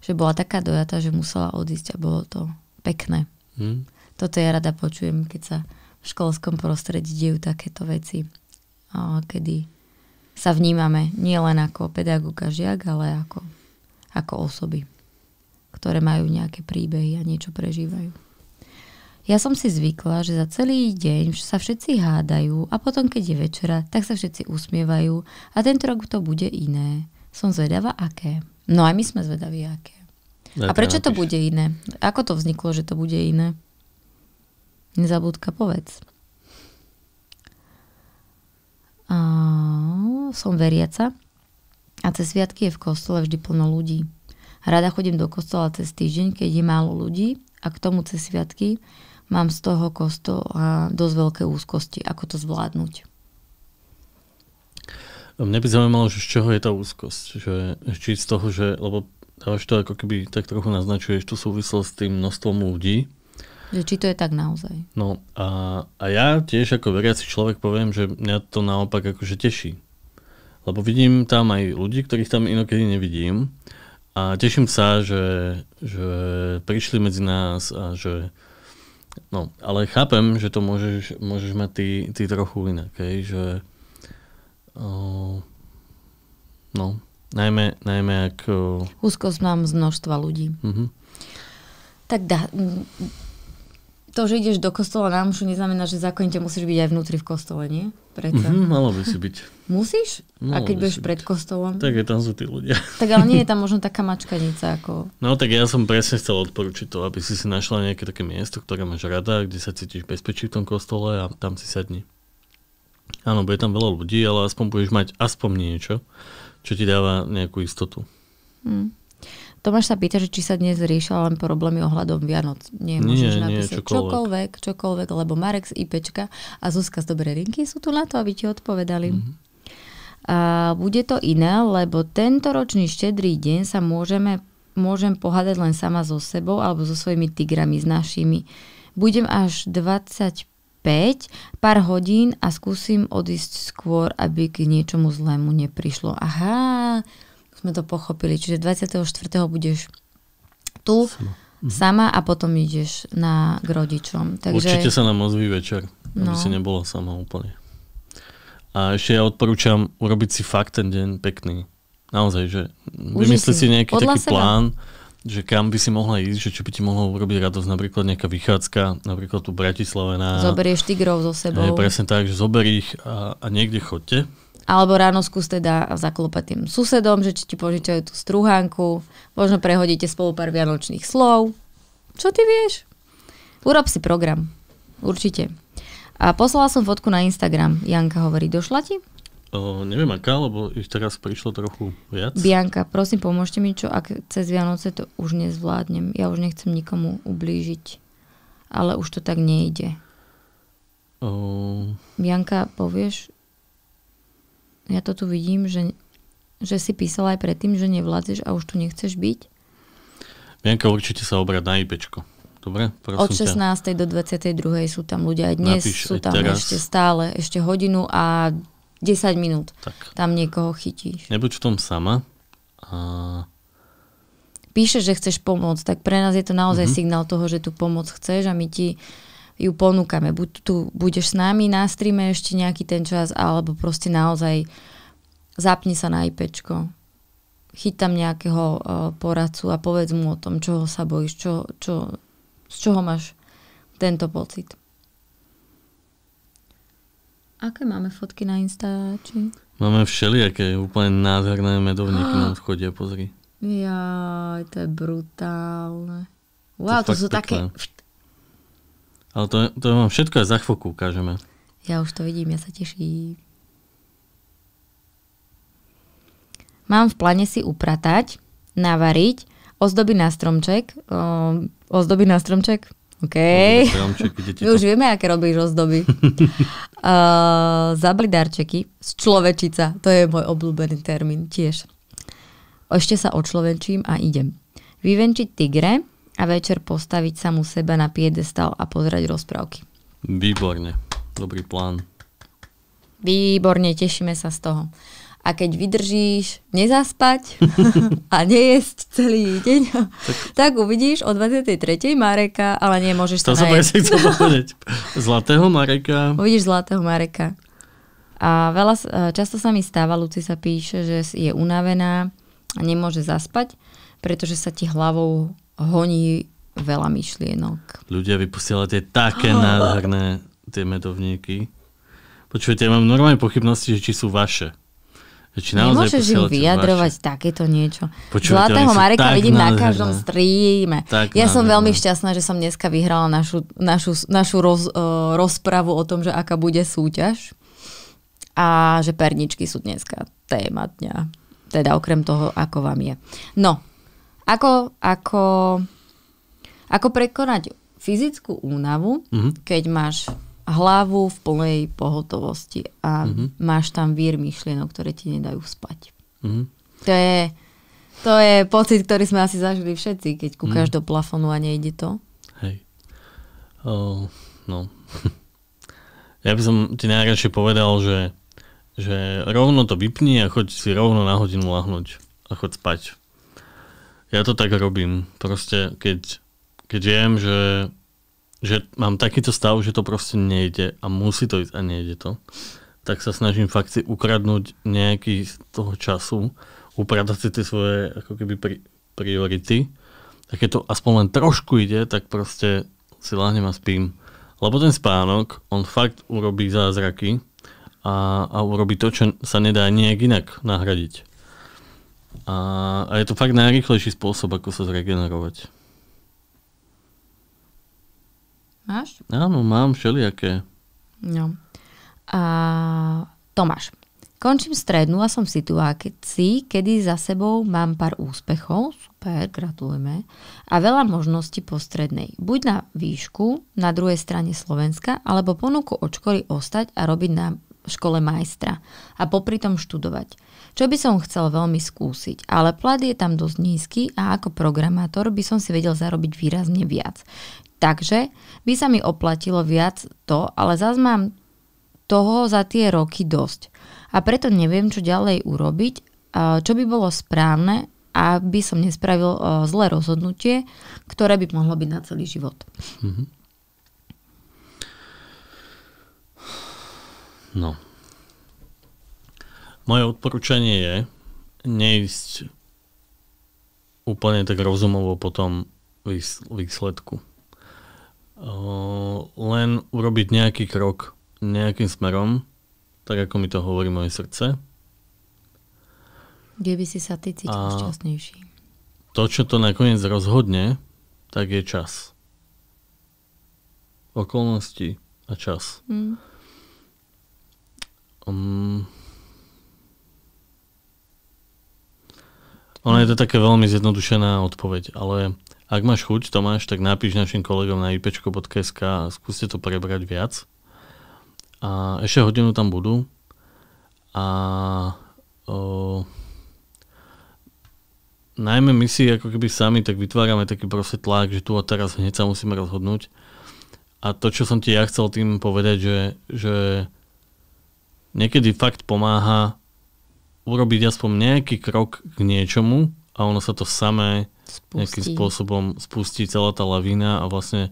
Že bola taká dojata, že musela odísť a bolo to pekné. Hmm. Toto ja rada počujem, keď sa v školskom prostredí dejú takéto veci, eh, kedy sa vnímame nielen ako pedagóg a žiak, ale ako ako osoby, ktoré majú nejaké príbehy a niečo prežívajú. Ja som si zvykla, že za celý deň sa všetci hádajú a potom, keď je večera, tak sa všetci usmievajú a tento rok to bude iné. Som zvedava, aké. No aj my sme zvedaví, aké. Ne, a prečo to bude iné? Ako to vzniklo, že to bude iné? Nezabudka, povedz. A, som veriaca a cez sviatky je v kostole vždy plno ľudí. Rada chodím do kostola cez týždeň, keď je málo ľudí a k tomu cez sviatky mám z toho kostola dosť veľké úzkosti, ako to zvládnuť. No, Mne by zaujímalo, že z čoho je tá úzkosť. Že, či z toho, že, lebo dávaš to ako keby tak trochu naznačuješ tú súvislosť s tým množstvom ľudí, že či to je tak naozaj. No a, a ja tiež ako veriaci človek poviem, že mňa to naopak akože teší lebo vidím tam aj ľudí, ktorých tam inokedy nevidím a teším sa, že, že prišli medzi nás a že No, ale chápem, že to môžeš, môžeš mať ty, ty trochu inak, hej, že uh, no, najmä, najmä ako... Úzkosť mám z množstva ľudí. Uh-huh. Tak dá, to, že ideš do kostola na mušu, neznamená, že zákonite musíš byť aj vnútri v kostole, nie? Preto. Mm-hmm, malo by si byť. Musíš? Malo a keď budeš byť. pred kostolom? Tak je tam sú tí ľudia. Tak ale nie je tam možno taká mačkanica ako... No tak ja som presne chcel odporučiť to, aby si si našla nejaké také miesto, ktoré máš rada, kde sa cítiš bezpečí v tom kostole a tam si sadni. Áno, bude tam veľa ľudí, ale aspoň budeš mať aspoň niečo, čo ti dáva nejakú istotu. Mm. Tomáš sa pýta, že či sa dnes riešila len problémy ohľadom Vianoc. Nie, môžeš nie, napísať čokoľvek. čokoľvek, čokoľvek, lebo Marek z IPčka a Zuzka z dobrej Rinky sú tu na to, aby ti odpovedali. Mm-hmm. A bude to iné, lebo tento ročný štedrý deň sa môžeme, môžem pohádať len sama so sebou alebo so svojimi tigrami, s našimi. Budem až 25 pár hodín a skúsim odísť skôr, aby k niečomu zlému neprišlo. Aha, sme to pochopili. Čiže 24. budeš tu sama, mhm. sama a potom ideš na, k rodičom. Takže... Určite sa nám ozví večer, aby no. si nebola sama úplne. A ešte ja odporúčam urobiť si fakt ten deň pekný. Naozaj, že vymyslí si nejaký Podľa taký seba. plán, že kam by si mohla ísť, že čo by ti mohlo urobiť radosť, napríklad nejaká vychádzka, napríklad tu Bratislave na... Zoberieš tigrov zo sebou. Je presne tak, že zober ich a, a niekde chodte, alebo ráno skús teda zaklopať tým susedom, že či ti požičajú tú strúhanku. možno prehodíte spolu pár vianočných slov. Čo ty vieš? Urob si program. Určite. A poslala som fotku na Instagram. Janka hovorí, došla ti? O, neviem aká, lebo ich teraz prišlo trochu viac. Bianka, prosím, pomôžte mi, čo ak cez Vianoce to už nezvládnem. Ja už nechcem nikomu ublížiť. Ale už to tak nejde. O... Bianka, povieš, ja to tu vidím, že, že si písala aj predtým, že nevládzeš a už tu nechceš byť? Bianka, určite sa obrať na IPčko. Dobre, Od 16. Ťa. do 22. sú tam ľudia aj dnes, Napíš sú tam teraz. ešte stále, ešte hodinu a 10 minút. Tak. Tam niekoho chytíš. Nebuď v tom sama. A... Píše, že chceš pomôcť, tak pre nás je to naozaj mm-hmm. signál toho, že tu pomoc chceš a my ti uh, ju ponúkame. Buď tu budeš s nami na streame ešte nejaký ten čas, alebo proste naozaj zapni sa na IPčko. Chyť tam nejakého uh, poradcu a povedz mu o tom, čoho sa bojíš, čo, čo, z čoho máš tento pocit. Aké máme fotky na Instači? Máme všelijaké, úplne nádherné medovníky nám chodia, pozri. Jaj, to je brutálne. Wow, to, to sú pekné. také... Ale to, to vám všetko aj za chvíľku ukážeme. Ja už to vidím, ja sa teším. Mám v pláne si upratať, navariť, ozdoby na stromček. O, ehm, ozdoby na stromček? OK. Stromček, My už vieme, aké robíš ozdoby. uh, eh, darčeky. z človečica. To je môj obľúbený termín tiež. Ešte sa očlovenčím a idem. Vyvenčiť tigre, a večer postaviť sa mu seba na piedestal a pozerať rozprávky. Výborne, dobrý plán. Výborne, tešíme sa z toho. A keď vydržíš nezaspať a nejesť celý deň, tak, tak uvidíš o 23. Mareka, ale nie, môžeš to sa najesť. To sa Zlatého Mareka. Uvidíš Zlatého Mareka. A veľa, e, často sa mi stáva, Luci sa píše, že je unavená a nemôže zaspať, pretože sa ti hlavou honí veľa myšlienok. Ľudia vypustila tie také oh. nádherné tie medovníky. Počujete, ja mám normálne pochybnosti, že či sú vaše. Či Nemôžeš im vyjadrovať vaše. takéto niečo. Počujete, Zlatého Mareka vidím nádherné. na každom streame. Tak ja nádherné. som veľmi šťastná, že som dneska vyhrala našu, našu, našu roz, uh, rozpravu o tom, že aká bude súťaž. A že perničky sú dneska téma dňa. Teda okrem toho, ako vám je. No, ako, ako, ako prekonať fyzickú únavu, mm-hmm. keď máš hlavu v plnej pohotovosti a mm-hmm. máš tam vír myšlienok, ktoré ti nedajú spať. Mm-hmm. To, je, to je pocit, ktorý sme asi zažili všetci, keď kúkaš mm. do plafonu a nejde to. Hej. Uh, no. ja by som ti najradšej povedal, že, že rovno to vypni a choď si rovno na hodinu lahnuť a choď spať. Ja to tak robím. Proste, keď, keď viem, že, že mám takýto stav, že to proste nejde a musí to ísť a nejde to, tak sa snažím fakt si ukradnúť nejaký z toho času, upratať si tie svoje ako keby pri, priority. A keď to aspoň len trošku ide, tak proste si láhnem a spím. Lebo ten spánok, on fakt urobí zázraky a, a urobí to, čo sa nedá nejak inak nahradiť. A, a je to fakt najrychlejší spôsob, ako sa zregenerovať. Máš? Áno, mám všelijaké. No. A, Tomáš, končím strednú a som v situácii, kedy za sebou mám pár úspechov, super, gratulujeme, a veľa možností po strednej. Buď na výšku, na druhej strane Slovenska, alebo ponuku od školy ostať a robiť na v škole majstra a popri tom študovať. Čo by som chcel veľmi skúsiť, ale plat je tam dosť nízky a ako programátor by som si vedel zarobiť výrazne viac. Takže by sa mi oplatilo viac to, ale zás mám toho za tie roky dosť. A preto neviem, čo ďalej urobiť, čo by bolo správne, aby som nespravil e, zlé rozhodnutie, ktoré by mohlo byť na celý život. Mm-hmm. No. Moje odporúčanie je neísť úplne tak rozumovo po tom výsledku. Len urobiť nejaký krok nejakým smerom, tak ako mi to hovorí moje srdce. Kde by si sa ty cítil šťastnejší? To, čo to nakoniec rozhodne, tak je čas. Okolnosti a čas. Mm. Um, ono je to také veľmi zjednodušená odpoveď, ale ak máš chuť, Tomáš, tak napíš našim kolegom na ipčko.sk a skúste to prebrať viac. A ešte hodinu tam budú. A o, najmä my si ako keby sami tak vytvárame taký proste tlak, že tu a teraz hneď sa musíme rozhodnúť. A to, čo som ti ja chcel tým povedať, že, že niekedy fakt pomáha urobiť aspoň nejaký krok k niečomu a ono sa to samé spustí. nejakým spôsobom spustí celá tá lavína a vlastne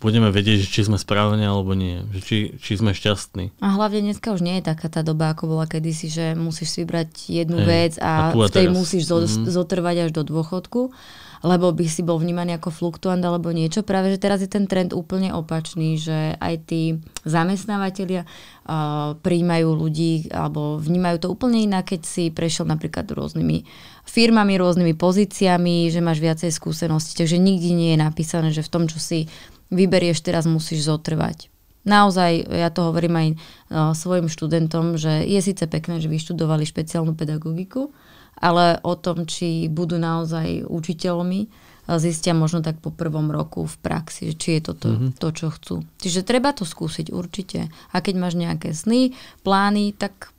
budeme vedieť, že či sme správne alebo nie, že či, či sme šťastní. A hlavne dneska už nie je taká tá doba, ako bola kedysi, že musíš si vybrať jednu Ej, vec a, a v tej teraz. musíš mm zotrvať až do dôchodku lebo by si bol vnímaný ako fluktuant alebo niečo. Práve, že teraz je ten trend úplne opačný, že aj tí zamestnávateľia uh, príjmajú ľudí alebo vnímajú to úplne inak, keď si prešiel napríklad rôznymi firmami, rôznymi pozíciami, že máš viacej skúsenosti, Takže nikdy nie je napísané, že v tom, čo si vyberieš teraz, musíš zotrvať. Naozaj, ja to hovorím aj uh, svojim študentom, že je síce pekné, že vyštudovali špeciálnu pedagogiku, ale o tom, či budú naozaj učiteľmi, e, zistia možno tak po prvom roku v praxi, či je to to, mm-hmm. to čo chcú. Čiže treba to skúsiť určite. A keď máš nejaké sny, plány, tak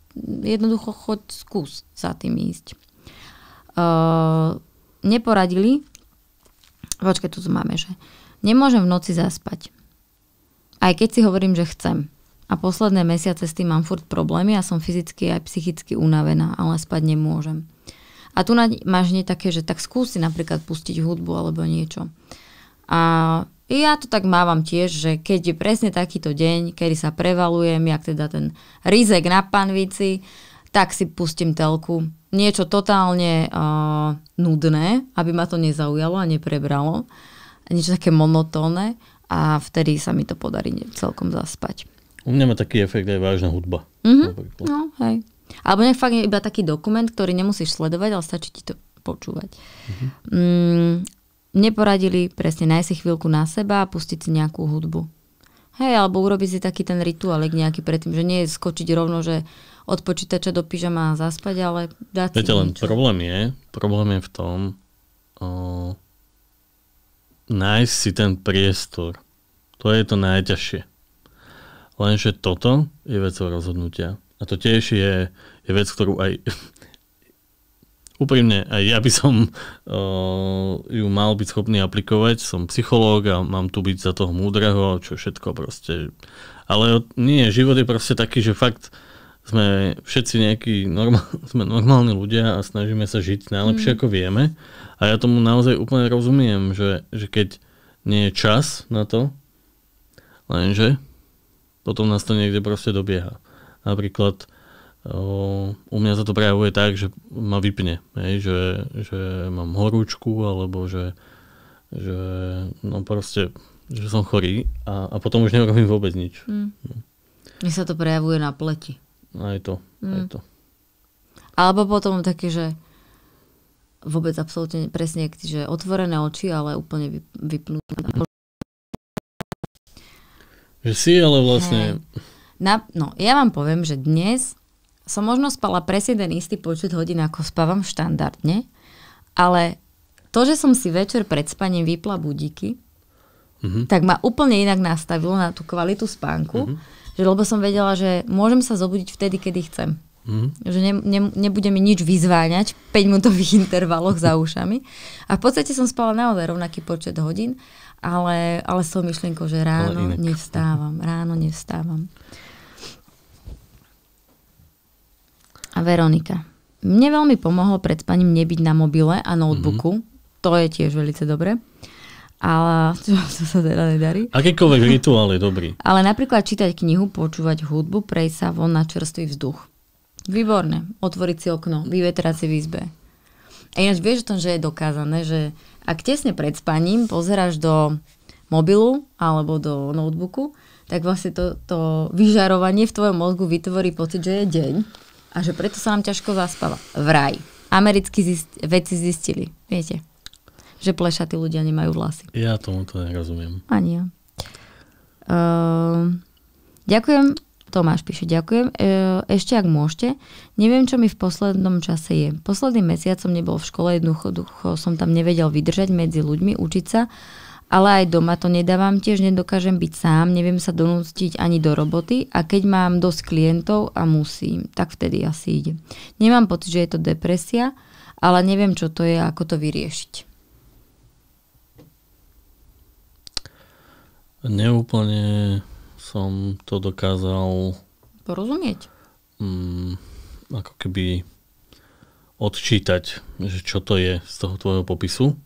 jednoducho choď skús za tým ísť. Uh, neporadili, počkaj, tu máme, že nemôžem v noci zaspať. Aj keď si hovorím, že chcem. A posledné mesiace s tým mám furt problémy a som fyzicky aj psychicky unavená, ale spať nemôžem. A tu máš nie také, že tak skúsi napríklad pustiť hudbu alebo niečo. A ja to tak mávam tiež, že keď je presne takýto deň, kedy sa prevalujem, jak teda ten rizek na panvici, tak si pustím telku. Niečo totálne uh, nudné, aby ma to nezaujalo a neprebralo. Niečo také monotónne a vtedy sa mi to podarí celkom zaspať. U mňa má taký efekt aj vážna hudba. Mm-hmm. No, hej. Alebo nech fakt iba taký dokument, ktorý nemusíš sledovať, ale stačí ti to počúvať. Mm-hmm. Mm, neporadili presne nájsť si chvíľku na seba a pustiť si nejakú hudbu. Hej, alebo urobiť si taký ten rituálek nejaký predtým, že nie je skočiť rovno, že od počítača do pyžama a zaspať, ale dať Viete, si len problém je, problém je v tom o, nájsť si ten priestor. To je to najťažšie. Lenže toto je vecou rozhodnutia. A to tiež je, je vec, ktorú aj úprimne, aj ja by som uh, ju mal byť schopný aplikovať. Som psychológ a mám tu byť za toho múdreho, čo všetko proste. Ale nie, život je proste taký, že fakt sme všetci nejakí normál, sme normálni ľudia a snažíme sa žiť najlepšie, mm. ako vieme. A ja tomu naozaj úplne rozumiem, že, že keď nie je čas na to, lenže potom nás to niekde proste dobieha. Napríklad u mňa sa to prejavuje tak, že ma vypne, hej, že, že mám horúčku alebo že, že no proste, že som chorý a, a potom už nerobím vôbec nič. Mm. sa to prejavuje na pleti. No, aj to, mm. aj to. Alebo potom také, že vôbec absolútne presne, že otvorené oči, ale úplne vypnú. Že si, ale vlastne... Hey na, no, ja vám poviem, že dnes som možno spala presne ten istý počet hodín, ako spávam štandardne, ale to, že som si večer pred spaním vypla budíky, mm-hmm. tak ma úplne inak nastavilo na tú kvalitu spánku, mm-hmm. že lebo som vedela, že môžem sa zobudiť vtedy, kedy chcem. Mm-hmm. Že ne, ne, nebude mi nič vyzváňať v 5-minútových intervaloch za ušami. A v podstate som spala naozaj rovnaký počet hodín, ale, ale som myšlienkou, že ráno nevstávam, ráno nevstávam. A Veronika. Mne veľmi pomohlo pred spaním nebyť na mobile a notebooku. Mm-hmm. To je tiež veľmi dobre. Ale čo to sa teda nedarí. Akýkoľvek rituál je dobrý. Ale napríklad čítať knihu, počúvať hudbu, prejsť sa von na čerstvý vzduch. Výborné. Otvoriť si okno, vyvetrať si v izbe. A ináč vieš o tom, že je dokázané, že ak tesne pred spaním pozeráš do mobilu alebo do notebooku, tak vlastne to, to vyžarovanie v tvojom mozgu vytvorí pocit, že je deň a že preto sa nám ťažko zaspáva. Vraj. Americkí zist- veci zistili, viete, že plešatí ľudia nemajú vlasy. Ja tomu to nerozumiem. Ani ja. Uh, ďakujem, Tomáš píše, ďakujem. Uh, ešte ak môžete, neviem, čo mi v poslednom čase je. Posledný mesiacom nebol v škole, jednoducho som tam nevedel vydržať medzi ľuďmi, učiť sa ale aj doma to nedávam, tiež nedokážem byť sám, neviem sa donústiť ani do roboty a keď mám dosť klientov a musím, tak vtedy asi idem. Nemám pocit, že je to depresia, ale neviem, čo to je a ako to vyriešiť. Neúplne som to dokázal porozumieť. Mm, ako keby odčítať, že čo to je z toho tvojho popisu.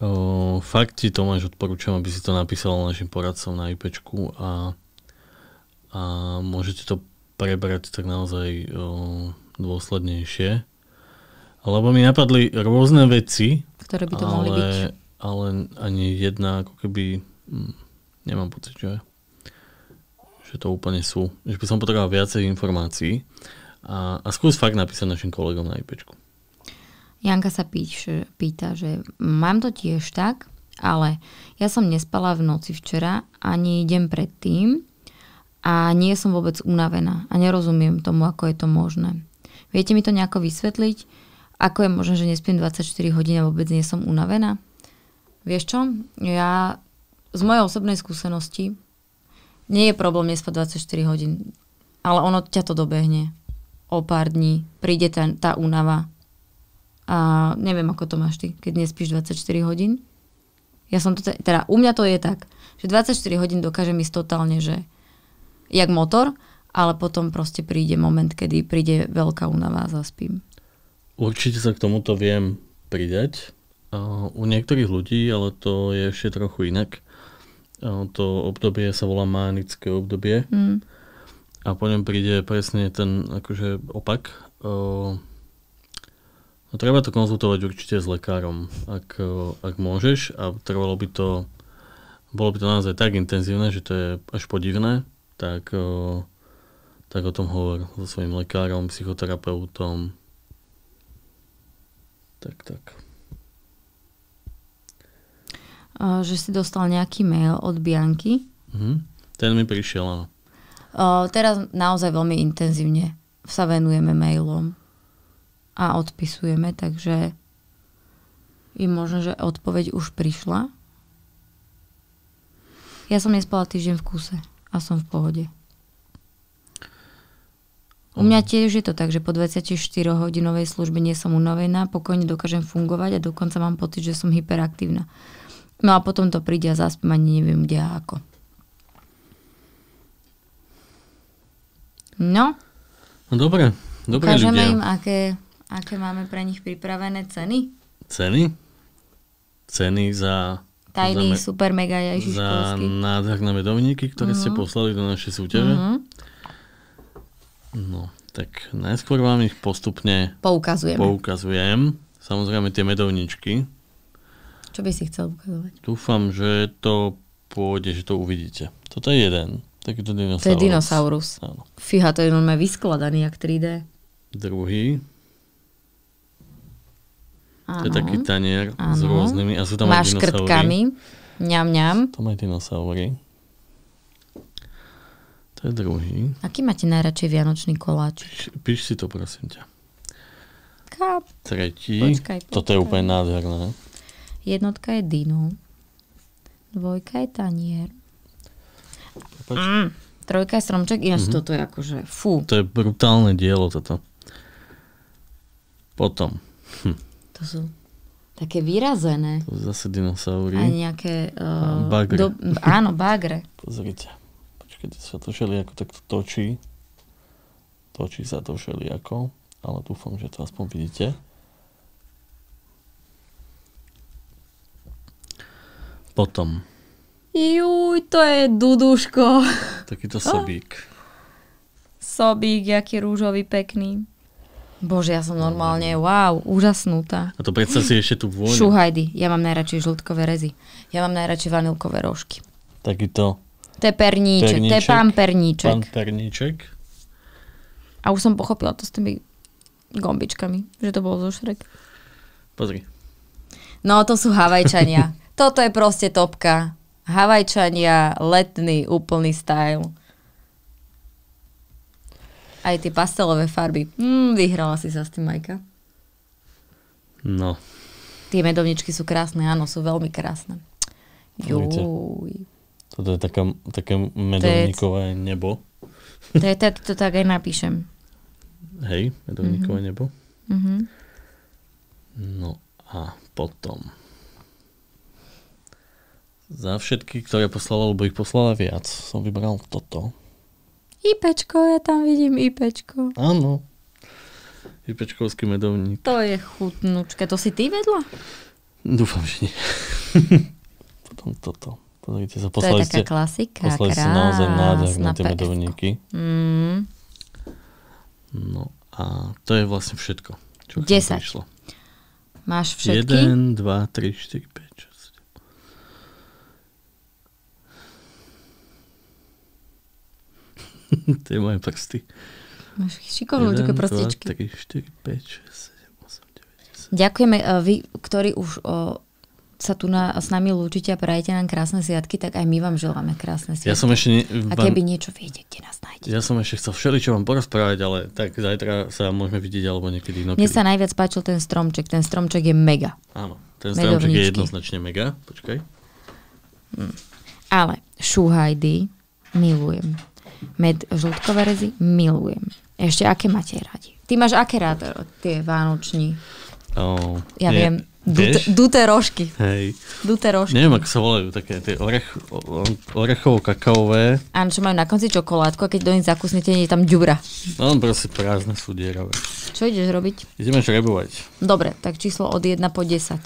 O, fakt ti Tomáš odporúčam, aby si to napísal našim poradcom na IPčku a, a môžete to prebrať tak naozaj o, dôslednejšie. Lebo mi napadli rôzne veci, ktoré by to ale, mohli byť. Ale ani jedna, ako keby, hm, nemám pocit, že, že to úplne sú. Že by som potreboval viacej informácií. A, a skús fakt napísať našim kolegom na IPčku. Janka sa píš, pýta, že mám to tiež tak, ale ja som nespala v noci včera ani idem predtým a nie som vôbec unavená a nerozumiem tomu, ako je to možné. Viete mi to nejako vysvetliť? Ako je možné, že nespím 24 hodín a vôbec nie som unavená? Vieš čo? Ja z mojej osobnej skúsenosti nie je problém nespať 24 hodín, ale ono ťa to dobehne. O pár dní príde tá únava, a neviem, ako to máš ty, keď nespíš 24 hodín. Ja som to, teda u mňa to je tak, že 24 hodín dokáže ísť totálne, že jak motor, ale potom proste príde moment, kedy príde veľká únava a zaspím. Určite sa k tomuto viem pridať. U niektorých ľudí, ale to je ešte trochu inak. To obdobie sa volá manické obdobie. Mm. A po ňom príde presne ten akože opak No, treba to konzultovať určite s lekárom, ak, e, ak môžeš a trvalo by to, bolo by to naozaj tak intenzívne, že to je až podivné, tak, e, tak o tom hovor so svojím lekárom, psychoterapeutom. Tak, tak. Že si dostal nejaký mail od Bianky? Mhm. Ten mi prišiel, áno. Teraz naozaj veľmi intenzívne sa venujeme mailom a odpisujeme, takže je možno, že odpoveď už prišla. Ja som nespala týždeň v kuse a som v pohode. U mňa hm. tiež je to tak, že po 24-hodinovej službe nie som unavená, pokojne dokážem fungovať a dokonca mám pocit, že som hyperaktívna. No a potom to príde a zaspím ani neviem kde a ako. No. No dobre, dobre Ukážeme ľudia. im, aké Aké máme pre nich pripravené ceny? Ceny? Ceny za... Tajný, za, super, mega ježiškovský. Za nádherné medovníky, ktoré uh-huh. ste mhm. poslali do našej súťaže. Uh-huh. No, tak najskôr vám ich postupne... Poukazujem. Poukazujem. Samozrejme tie medovničky. Čo by si chcel ukazovať? Dúfam, že to pôjde, že to uvidíte. Toto je jeden. to dinosaurus. To je dinosaurus. Áno. Fíha, to je normálne vyskladaný, jak 3D. Druhý. Áno. To je taký tanier áno. s rôznymi. A sú tam Máš krtkami. Ňam, ňam. Tam aj dinosaury. To je druhý. Aký máte najradšej vianočný koláč? Píš, píš si to, prosím ťa. Kap. Tretí. Počkaj, počkaj. Toto je úplne nádherné. Jednotka je dino. Dvojka je tanier. Mm, trojka je stromček. Ináč mm-hmm. toto je akože fú. To je brutálne dielo toto. Potom. Hm. To sú také vyrazené. To sú zase dinosaury. A nejaké... Uh, bagre. Do, áno, bagre. Pozrite. Počkajte, sa to ako, takto točí. Točí sa to ako, Ale dúfam, že to aspoň vidíte. Potom. Juj, to je duduško. Takýto sobík. Oh. Sobík, jaký rúžový, pekný. Bože, ja som normálne, wow, úžasnutá. A to predstav si ešte tu vôňu. Šuhajdy, ja mám najradšej žltkové rezy. Ja mám najradšej vanilkové rožky. Taký to. Teperníček, perníček, Pán perníček. A už som pochopila to s tými gombičkami, že to bolo zo šrek. Pozri. No, to sú Havajčania. Toto je proste topka. Havajčania, letný, úplný style. Aj tie pastelové farby. Mm, vyhrala si sa s tým, Majka. No. Tie medovničky sú krásne, áno, sú veľmi krásne. Juj. Toto je taká, také medovníkové nebo. To je, to, to tak aj napíšem. Hej, medovníkové mm-hmm. nebo. Mm-hmm. No a potom. Za všetky, ktoré poslala, lebo ich poslala viac, som vybral toto. IPčko, ja tam vidím IPčko. Áno. IPčkovský medovník. To je chutnúčke. To si ty vedla? Dúfam, že nie. Potom toto. Pozrite sa, to je taká klasika. Poslali krásna, ste naozaj nádher na tie medovníky. Mm. No a to je vlastne všetko. Čo 10. Prišlo. Máš všetky? 1, 2, 3, 4, 5, Tie moje prsty. Máš šikovnú také prstičky. 2, 3, 4, 5, 6, 7, 8, 9, 10. Ďakujeme. Eh, vy, ktorí už o, eh, sa tu na, s nami lúčite a prajete nám krásne sviatky, tak aj my vám želáme krásne sviatky. Ja som ešte... Ne, a keby vám, niečo viete, kde nás nájdete. Ja som ešte chcel všeličo vám porozprávať, ale tak zajtra sa môžeme vidieť alebo niekedy inokedy. Mne sa najviac páčil ten stromček. Ten stromček je mega. Áno, ten stromček Medovničky. je jednoznačne mega. Počkaj. Hm. Ale šúhajdy milujem med žltkové rezy milujem. Ešte aké máte radi? Ty máš aké rád tie vánoční? Oh, ja nie, viem, dute, duté rožky. Hej. Duté rožky. Neviem, ako sa volajú také tie orech, orechovo-kakaové. Áno, čo majú na konci čokoládku a keď do nich zakusnete, je tam ďubra. No, proste prázdne sú dieravé. Čo ideš robiť? Ideme šrebovať. Dobre, tak číslo od 1 po 10.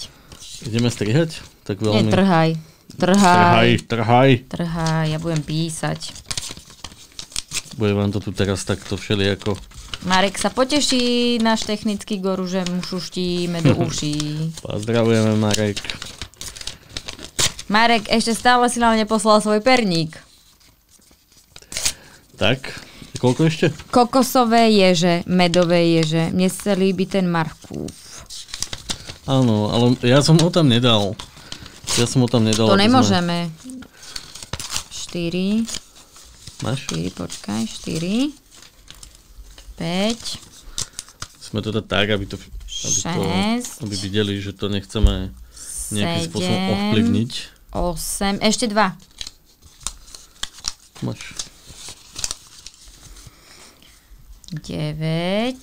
Ideme strihať? Tak veľmi... Nie, trhaj. Trhaj. Trhaj, trhaj. Trhaj, ja budem písať. Bude vám to tu teraz takto všelijako. Marek sa poteší, náš technický goru, že mu šuštíme do uší. Pozdravujeme, Marek. Marek, ešte stále si nám neposlal svoj perník. Tak, koľko ešte? Kokosové ježe, medové ježe. Mne sa líbi ten Markúf. Áno, ale ja som ho tam nedal. Ja som ho tam nedal. To nemôžeme. Sme... 4. Máš? 4, počkaj, 4, 5, sme to teda tak, aby to, aby, 6, to, aby videli, že to nechceme nejakým 7, spôsobom ovplyvniť. 8, ešte 2. Máš. 9.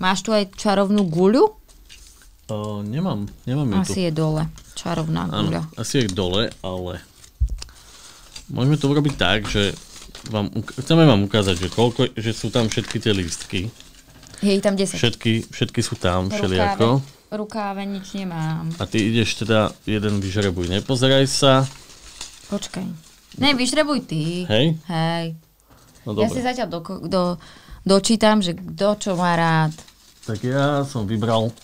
Máš tu aj čarovnú guľu? O, nemám, nemám ju Asi tu. je dole, čarovná guľa. asi je dole, ale Môžeme to urobiť tak, že vám, chceme vám ukázať, že, koľko, že sú tam všetky tie lístky. Je tam 10. Všetky, všetky sú tam, Rukáve. všelijako. Rukáve nič nemám. A ty ideš teda, jeden vyžrebuj, nepozeraj sa. Počkaj. Ne, vyžrebuj ty. Hej? Hej. No, dobre. Ja si zatiaľ do, do, dočítam, že kto čo má rád. Tak ja som vybral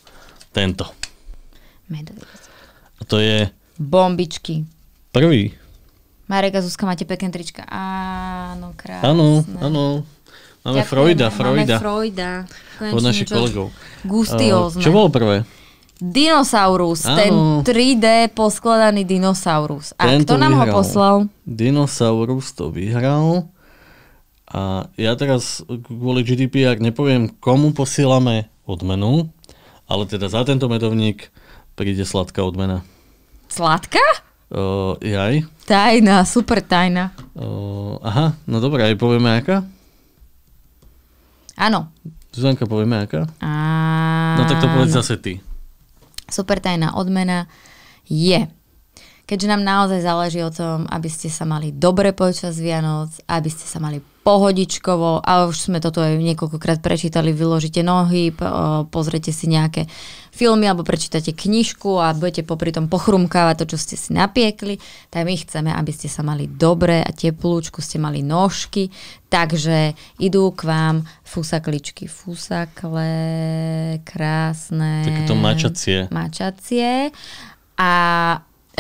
tento. Medvedec. A to je... Bombičky. Prvý. Marek a Zuzka, máte pekné trička. Áno, krásne. Áno, áno. Máme Ďakujeme, Freuda, Freuda. Máme Freuda. Konečne Od našich kolegov. Gustiózne. čo bolo prvé? Dinosaurus, Áno. ten 3D poskladaný dinosaurus. A Tento kto nám vyhral. ho poslal? Dinosaurus to vyhral. A ja teraz kvôli GDPR nepoviem, komu posielame odmenu, ale teda za tento medovník príde sladká odmena. Sladká? Uh, jaj. Tajná, super tajná. Uh, aha, no dobré, aj povieme aká? Áno. Zuzanka, povieme aká? A... No tak to povedz zase ty. Super tajná odmena je, keďže nám naozaj záleží o tom, aby ste sa mali dobre počas Vianoc, aby ste sa mali pohodičkovo, a už sme toto aj niekoľkokrát prečítali, vyložite nohy, pozrite si nejaké filmy alebo prečítate knižku a budete popri tom pochrumkávať to, čo ste si napiekli, tak my chceme, aby ste sa mali dobre a teplúčku, ste mali nožky, takže idú k vám fusakličky, fusakle, krásne. Takéto mačacie. Mačacie. A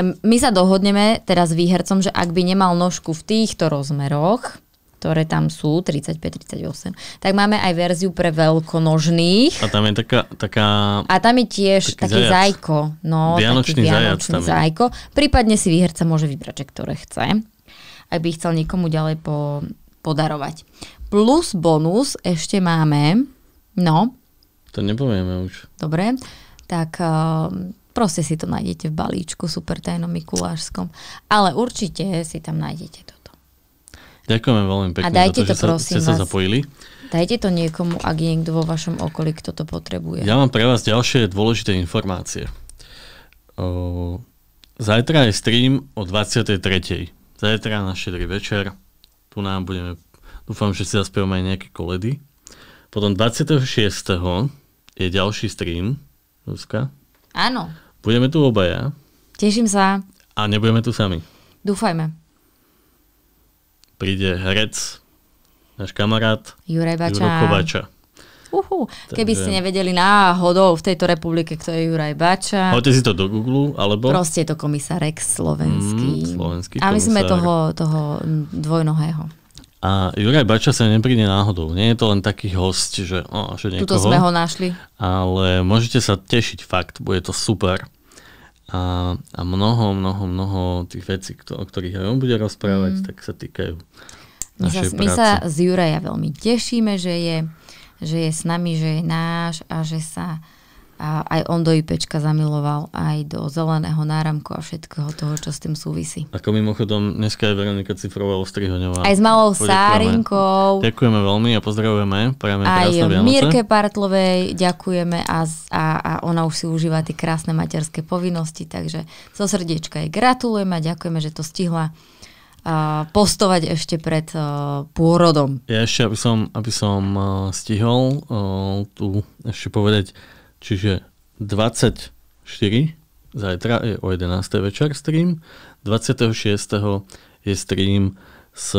my sa dohodneme teraz s výhercom, že ak by nemal nožku v týchto rozmeroch, ktoré tam sú, 35-38, tak máme aj verziu pre veľkonožných. A tam je taká... taká a tam je tiež taký, také zajko. No, vianočný, taký vianočný zajac zajko. Prípadne si výherca môže vybrať, že ktoré chce. Ak by chcel niekomu ďalej po, podarovať. Plus bonus ešte máme, no. To nepovieme už. Dobre, tak eh, proste si to nájdete v balíčku super tajnom Mikulášskom. Ale určite si tam nájdete to. Ďakujeme veľmi pekne a dajte za to, to že prosím ste sa zapojili. Dajte to niekomu, ak je niekto vo vašom okolí, kto to potrebuje. Ja mám pre vás ďalšie dôležité informácie. O, zajtra je stream o 23. Zajtra na šedrý večer. Tu nám budeme, dúfam, že si zaspievame aj nejaké koledy. Potom 26. je ďalší stream. Ruska. Áno. Budeme tu obaja. Teším sa. A nebudeme tu sami. Dúfajme príde herec, náš kamarát Juraj Bača. Juro Kovača. Uhu, Takže... keby ste nevedeli náhodou v tejto republike, kto je Juraj Bača. Hoďte si to do Google, alebo... Proste je to komisárek slovenský. Mm, slovenský A my sme toho, toho dvojnohého. A Juraj Bača sa nepríde náhodou. Nie je to len taký host, že, o, že niekoho. Tuto sme ho našli. Ale môžete sa tešiť, fakt, bude to super a, a mnoho, mnoho, mnoho tých vecí, o ktorých aj on bude rozprávať, mm. tak sa týkajú my sa, práce. My sa z Juraja veľmi tešíme, že je, že je s nami, že je náš a že sa a aj on do IPčka zamiloval, aj do zeleného náramku a všetkého toho, čo s tým súvisí. Ako mimochodom, dneska je Veronika Cifrová Ostrihoňová. Aj s malou Sárinkou. Ďakujeme veľmi a pozdravujeme. Prajeme aj Vianoce. Mírke Partlovej ďakujeme a, a, a ona už si užíva tie krásne materské povinnosti, takže zo srdiečka jej gratulujeme a ďakujeme, že to stihla postovať ešte pred uh, pôrodom. Ja ešte, aby som, aby som stihol tu ešte povedať, Čiže 24 zajtra je o 11. večer stream, 26. je stream s,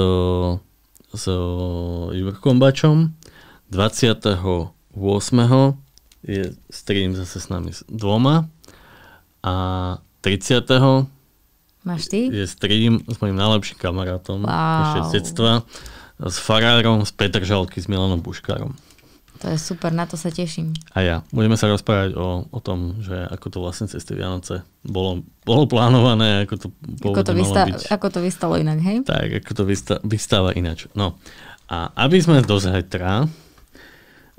s Jurkom Bačom, 28. je stream zase s nami s dvoma a 30. Máš ty? je stream s mojim najlepším kamarátom wow. z detstva, s farárom, z Petržalky, s Milanom Buškárom. To je super, na to sa teším. A ja. Budeme sa rozprávať o, o tom, že ako to vlastne cez tie Vianoce bolo, bolo plánované, ako to ako to, byť. ako to vystalo inak, hej? Tak, ako to vysta- vystáva inač. No a aby sme do zajtra,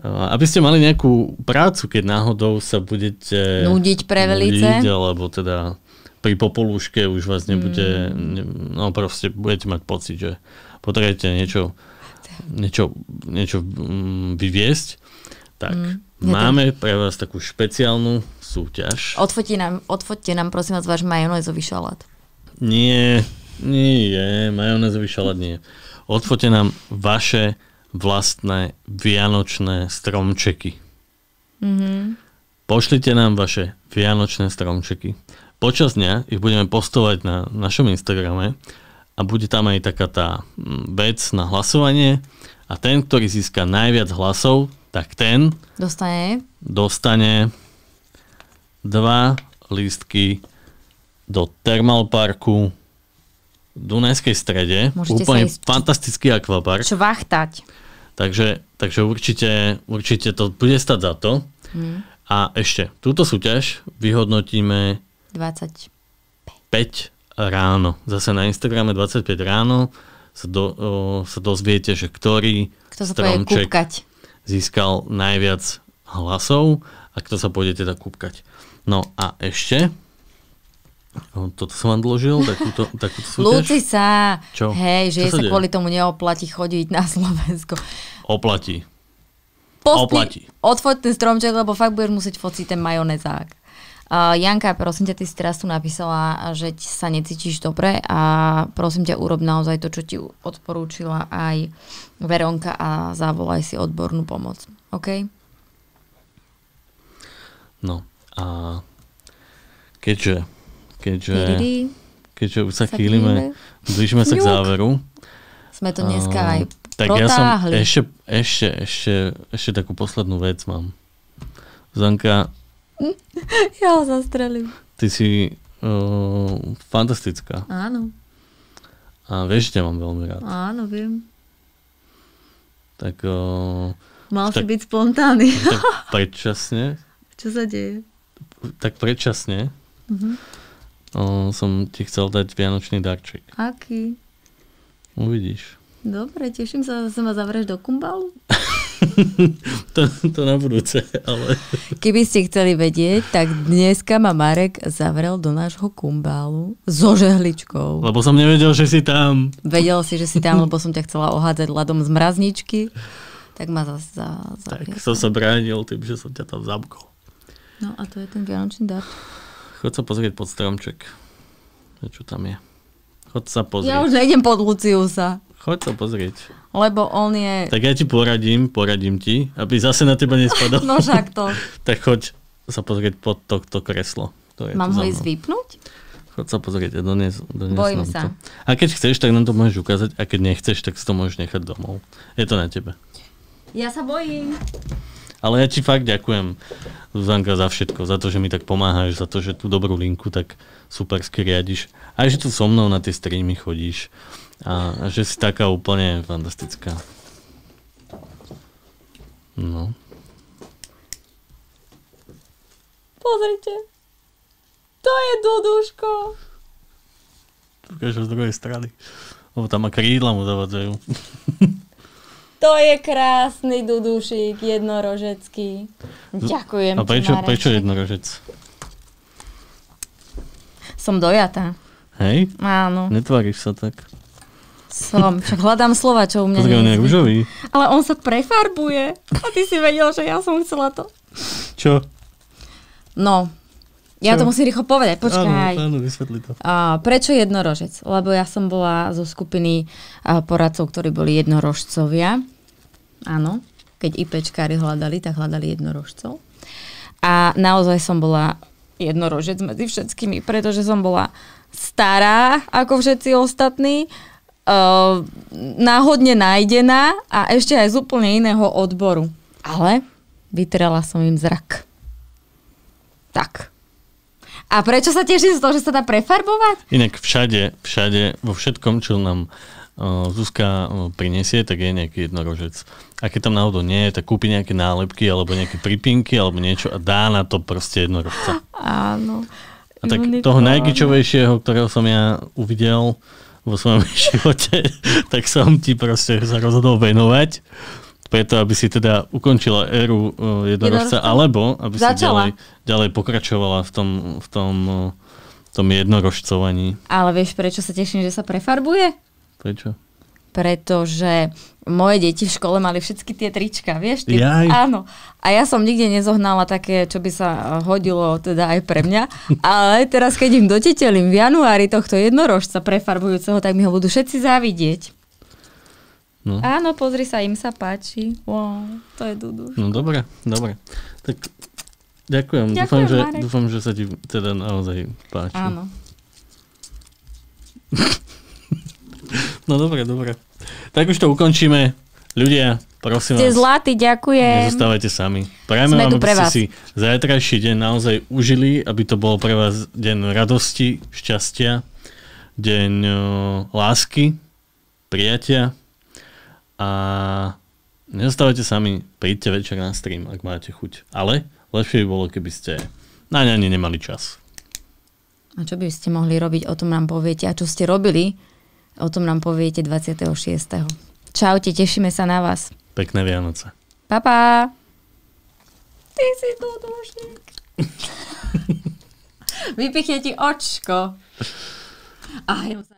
eh, aby ste mali nejakú prácu, keď náhodou sa budete... Nudiť pre velice. Nudiť, alebo teda pri popolúške už vás nebude... Mm. Ne, no proste budete mať pocit, že potrebujete niečo niečo, niečo mm, vyviesť, tak mm, máme pre vás takú špeciálnu súťaž. Odfotí nám, odfotte nám prosím vás váš majonézový šalát. Nie, nie, majonézový šalát nie. Odfoťte nám vaše vlastné vianočné stromčeky. Mm-hmm. Pošlite nám vaše vianočné stromčeky. Počas dňa ich budeme postovať na našom Instagrame a bude tam aj taká tá mm, vec na hlasovanie a ten, ktorý získa najviac hlasov, tak ten dostane, dostane dva lístky do Thermalparku v Dunajskej strede. Môžete úplne ísť... fantastický akvapark. Čo vachtať. Takže, takže určite, určite to bude stať za to. Hmm. A ešte, túto súťaž vyhodnotíme 25 5 ráno. Zase na Instagrame 25 ráno sa, do, o, sa dozviete, že ktorý kto sa stromček získal najviac hlasov a kto sa pôjde teda kúpkať. No a ešte, toto som vám dložil, takúto, takúto súťaž. Lúci sa, Čo? hej, že Čo sa, sa kvôli tomu neoplatí chodiť na Slovensko. Oplatí. Postni, Oplatí. Odfoť ten stromček, lebo fakt budeš musieť fociť ten majonezák. Uh, Janka, prosím ťa, ty si teraz tu napísala, že sa necítiš dobre a prosím ťa, urob naozaj to, čo ti odporúčila aj Veronka a zavolaj si odbornú pomoc. OK? No a keďže, keďže, keďže už sa, sa chýlime, blížime sa k záveru. Sme to dneska aj tak protáhli. ja som ešte, ešte, ešte, ešte takú poslednú vec mám. Zanka, Ja ho zastrelím. Ty si uh, fantastická. Áno. A vieš, ťa mám veľmi rád. Áno, viem. Tak... Uh, Mal tak, si byť spontánny. tak predčasne. Čo sa deje? Tak predčasne. Uh-huh. Uh, som ti chcel dať vianočný darček. Aký? Uvidíš. Dobre, teším sa, že sa ma zavrieš do kumbalu. to, to na budúce, ale... Keby ste chceli vedieť, tak dneska ma Marek zavrel do nášho kumbálu so žehličkou. Lebo som nevedel, že si tam. Vedel si, že si tam, lebo som ťa chcela ohádzať ľadom z mrazničky. Tak ma zase za, za, Tak som sa bránil tým, že som ťa tam zamkol. No a to je ten vianočný dar. Chod sa pozrieť pod stromček. Čo tam je. Chod sa pozrieť. Ja už nejdem pod Luciusa. Chod sa pozrieť lebo on je... Tak ja ti poradím, poradím ti, aby zase na teba nespadol. no však to. tak choď sa pozrieť pod tohto kreslo. To je Mám ho ísť vypnúť? Chod sa pozrieť, ja donies, donies Bojím sa. To. A keď chceš, tak nám to môžeš ukázať a keď nechceš, tak si to môžeš nechať domov. Je to na tebe. Ja sa bojím. Ale ja ti fakt ďakujem, Zuzanka, za všetko, za to, že mi tak pomáhaš, za to, že tú dobrú linku tak super skriadiš. A že tu so mnou na tie streamy chodíš a, že si taká úplne fantastická. No. Pozrite. To je Duduško. Ukážu z druhej strany. Lebo tam má krídla mu zavadzajú. To je krásny Dudušik, jednorožecký. Ďakujem A prečo, ti, prečo jednorožec? Som dojatá. Hej? Áno. Netváriš sa tak. Som, však hľadám slova, čo u mňa Pozrieme nejak užový. Ale on sa prefarbuje. A ty si vedel, že ja som chcela to. Čo? No, ja čo? to musím rýchlo povedať, počkaj. Áno, áno, vysvetli to. A, prečo jednorožec? Lebo ja som bola zo skupiny a, poradcov, ktorí boli jednorožcovia. Áno, keď IPčkári hľadali, tak hľadali jednorožcov. A naozaj som bola jednorožec medzi všetkými, pretože som bola stará ako všetci ostatní uh, náhodne nájdená a ešte aj z úplne iného odboru. Ale vytrela som im zrak. Tak. A prečo sa teším z toho, že sa dá prefarbovať? Inak všade, všade, vo všetkom, čo nám uh, Zuzka uh, prinesie, tak je nejaký jednorožec. A keď tam náhodou nie je, tak kúpi nejaké nálepky alebo nejaké pripinky alebo niečo a dá na to proste jednorožca. Áno. A tak toho najgičovejšieho, ktorého som ja uvidel, vo svojom živote, tak som ti proste sa rozhodol venovať preto, aby si teda ukončila éru e, jednorožca, alebo aby Začala. si ďalej, ďalej pokračovala v tom, v tom, v e, tom jednorožcovaní. Ale vieš, prečo sa teším, že sa prefarbuje? Prečo? pretože moje deti v škole mali všetky tie trička, vieš? Tie, Áno. A ja som nikde nezohnala také, čo by sa eh, hodilo teda aj pre mňa. Ale teraz, keď im dotetelím v januári tohto jednorožca prefarbujúceho, tak mi ho budú všetci závidieť. No. Áno, pozri sa, im sa páči. Wow, to je Dudu. No dobre, dobre. Tak ďakujem. ďakujem dúfam, že, dúfam, že sa ti teda naozaj páči. Áno. No dobre, dobre. Tak už to ukončíme. Ľudia, prosím Ste vás. zlatí, ďakujem. Nezostávajte sami. Prajme Sme vám, aby ste si zajtrajší deň naozaj užili, aby to bol pre vás deň radosti, šťastia, deň lásky, prijatia a nezostávajte sami, príďte večer na stream, ak máte chuť. Ale lepšie by bolo, keby ste na ne nemali čas. A čo by ste mohli robiť, o tom nám poviete a čo ste robili, O tom nám poviete 26. Čaute, tešíme sa na vás. Pekné Vianoce. Pa, pa. Ty si dodúšik. Vypichne ti očko. Aj,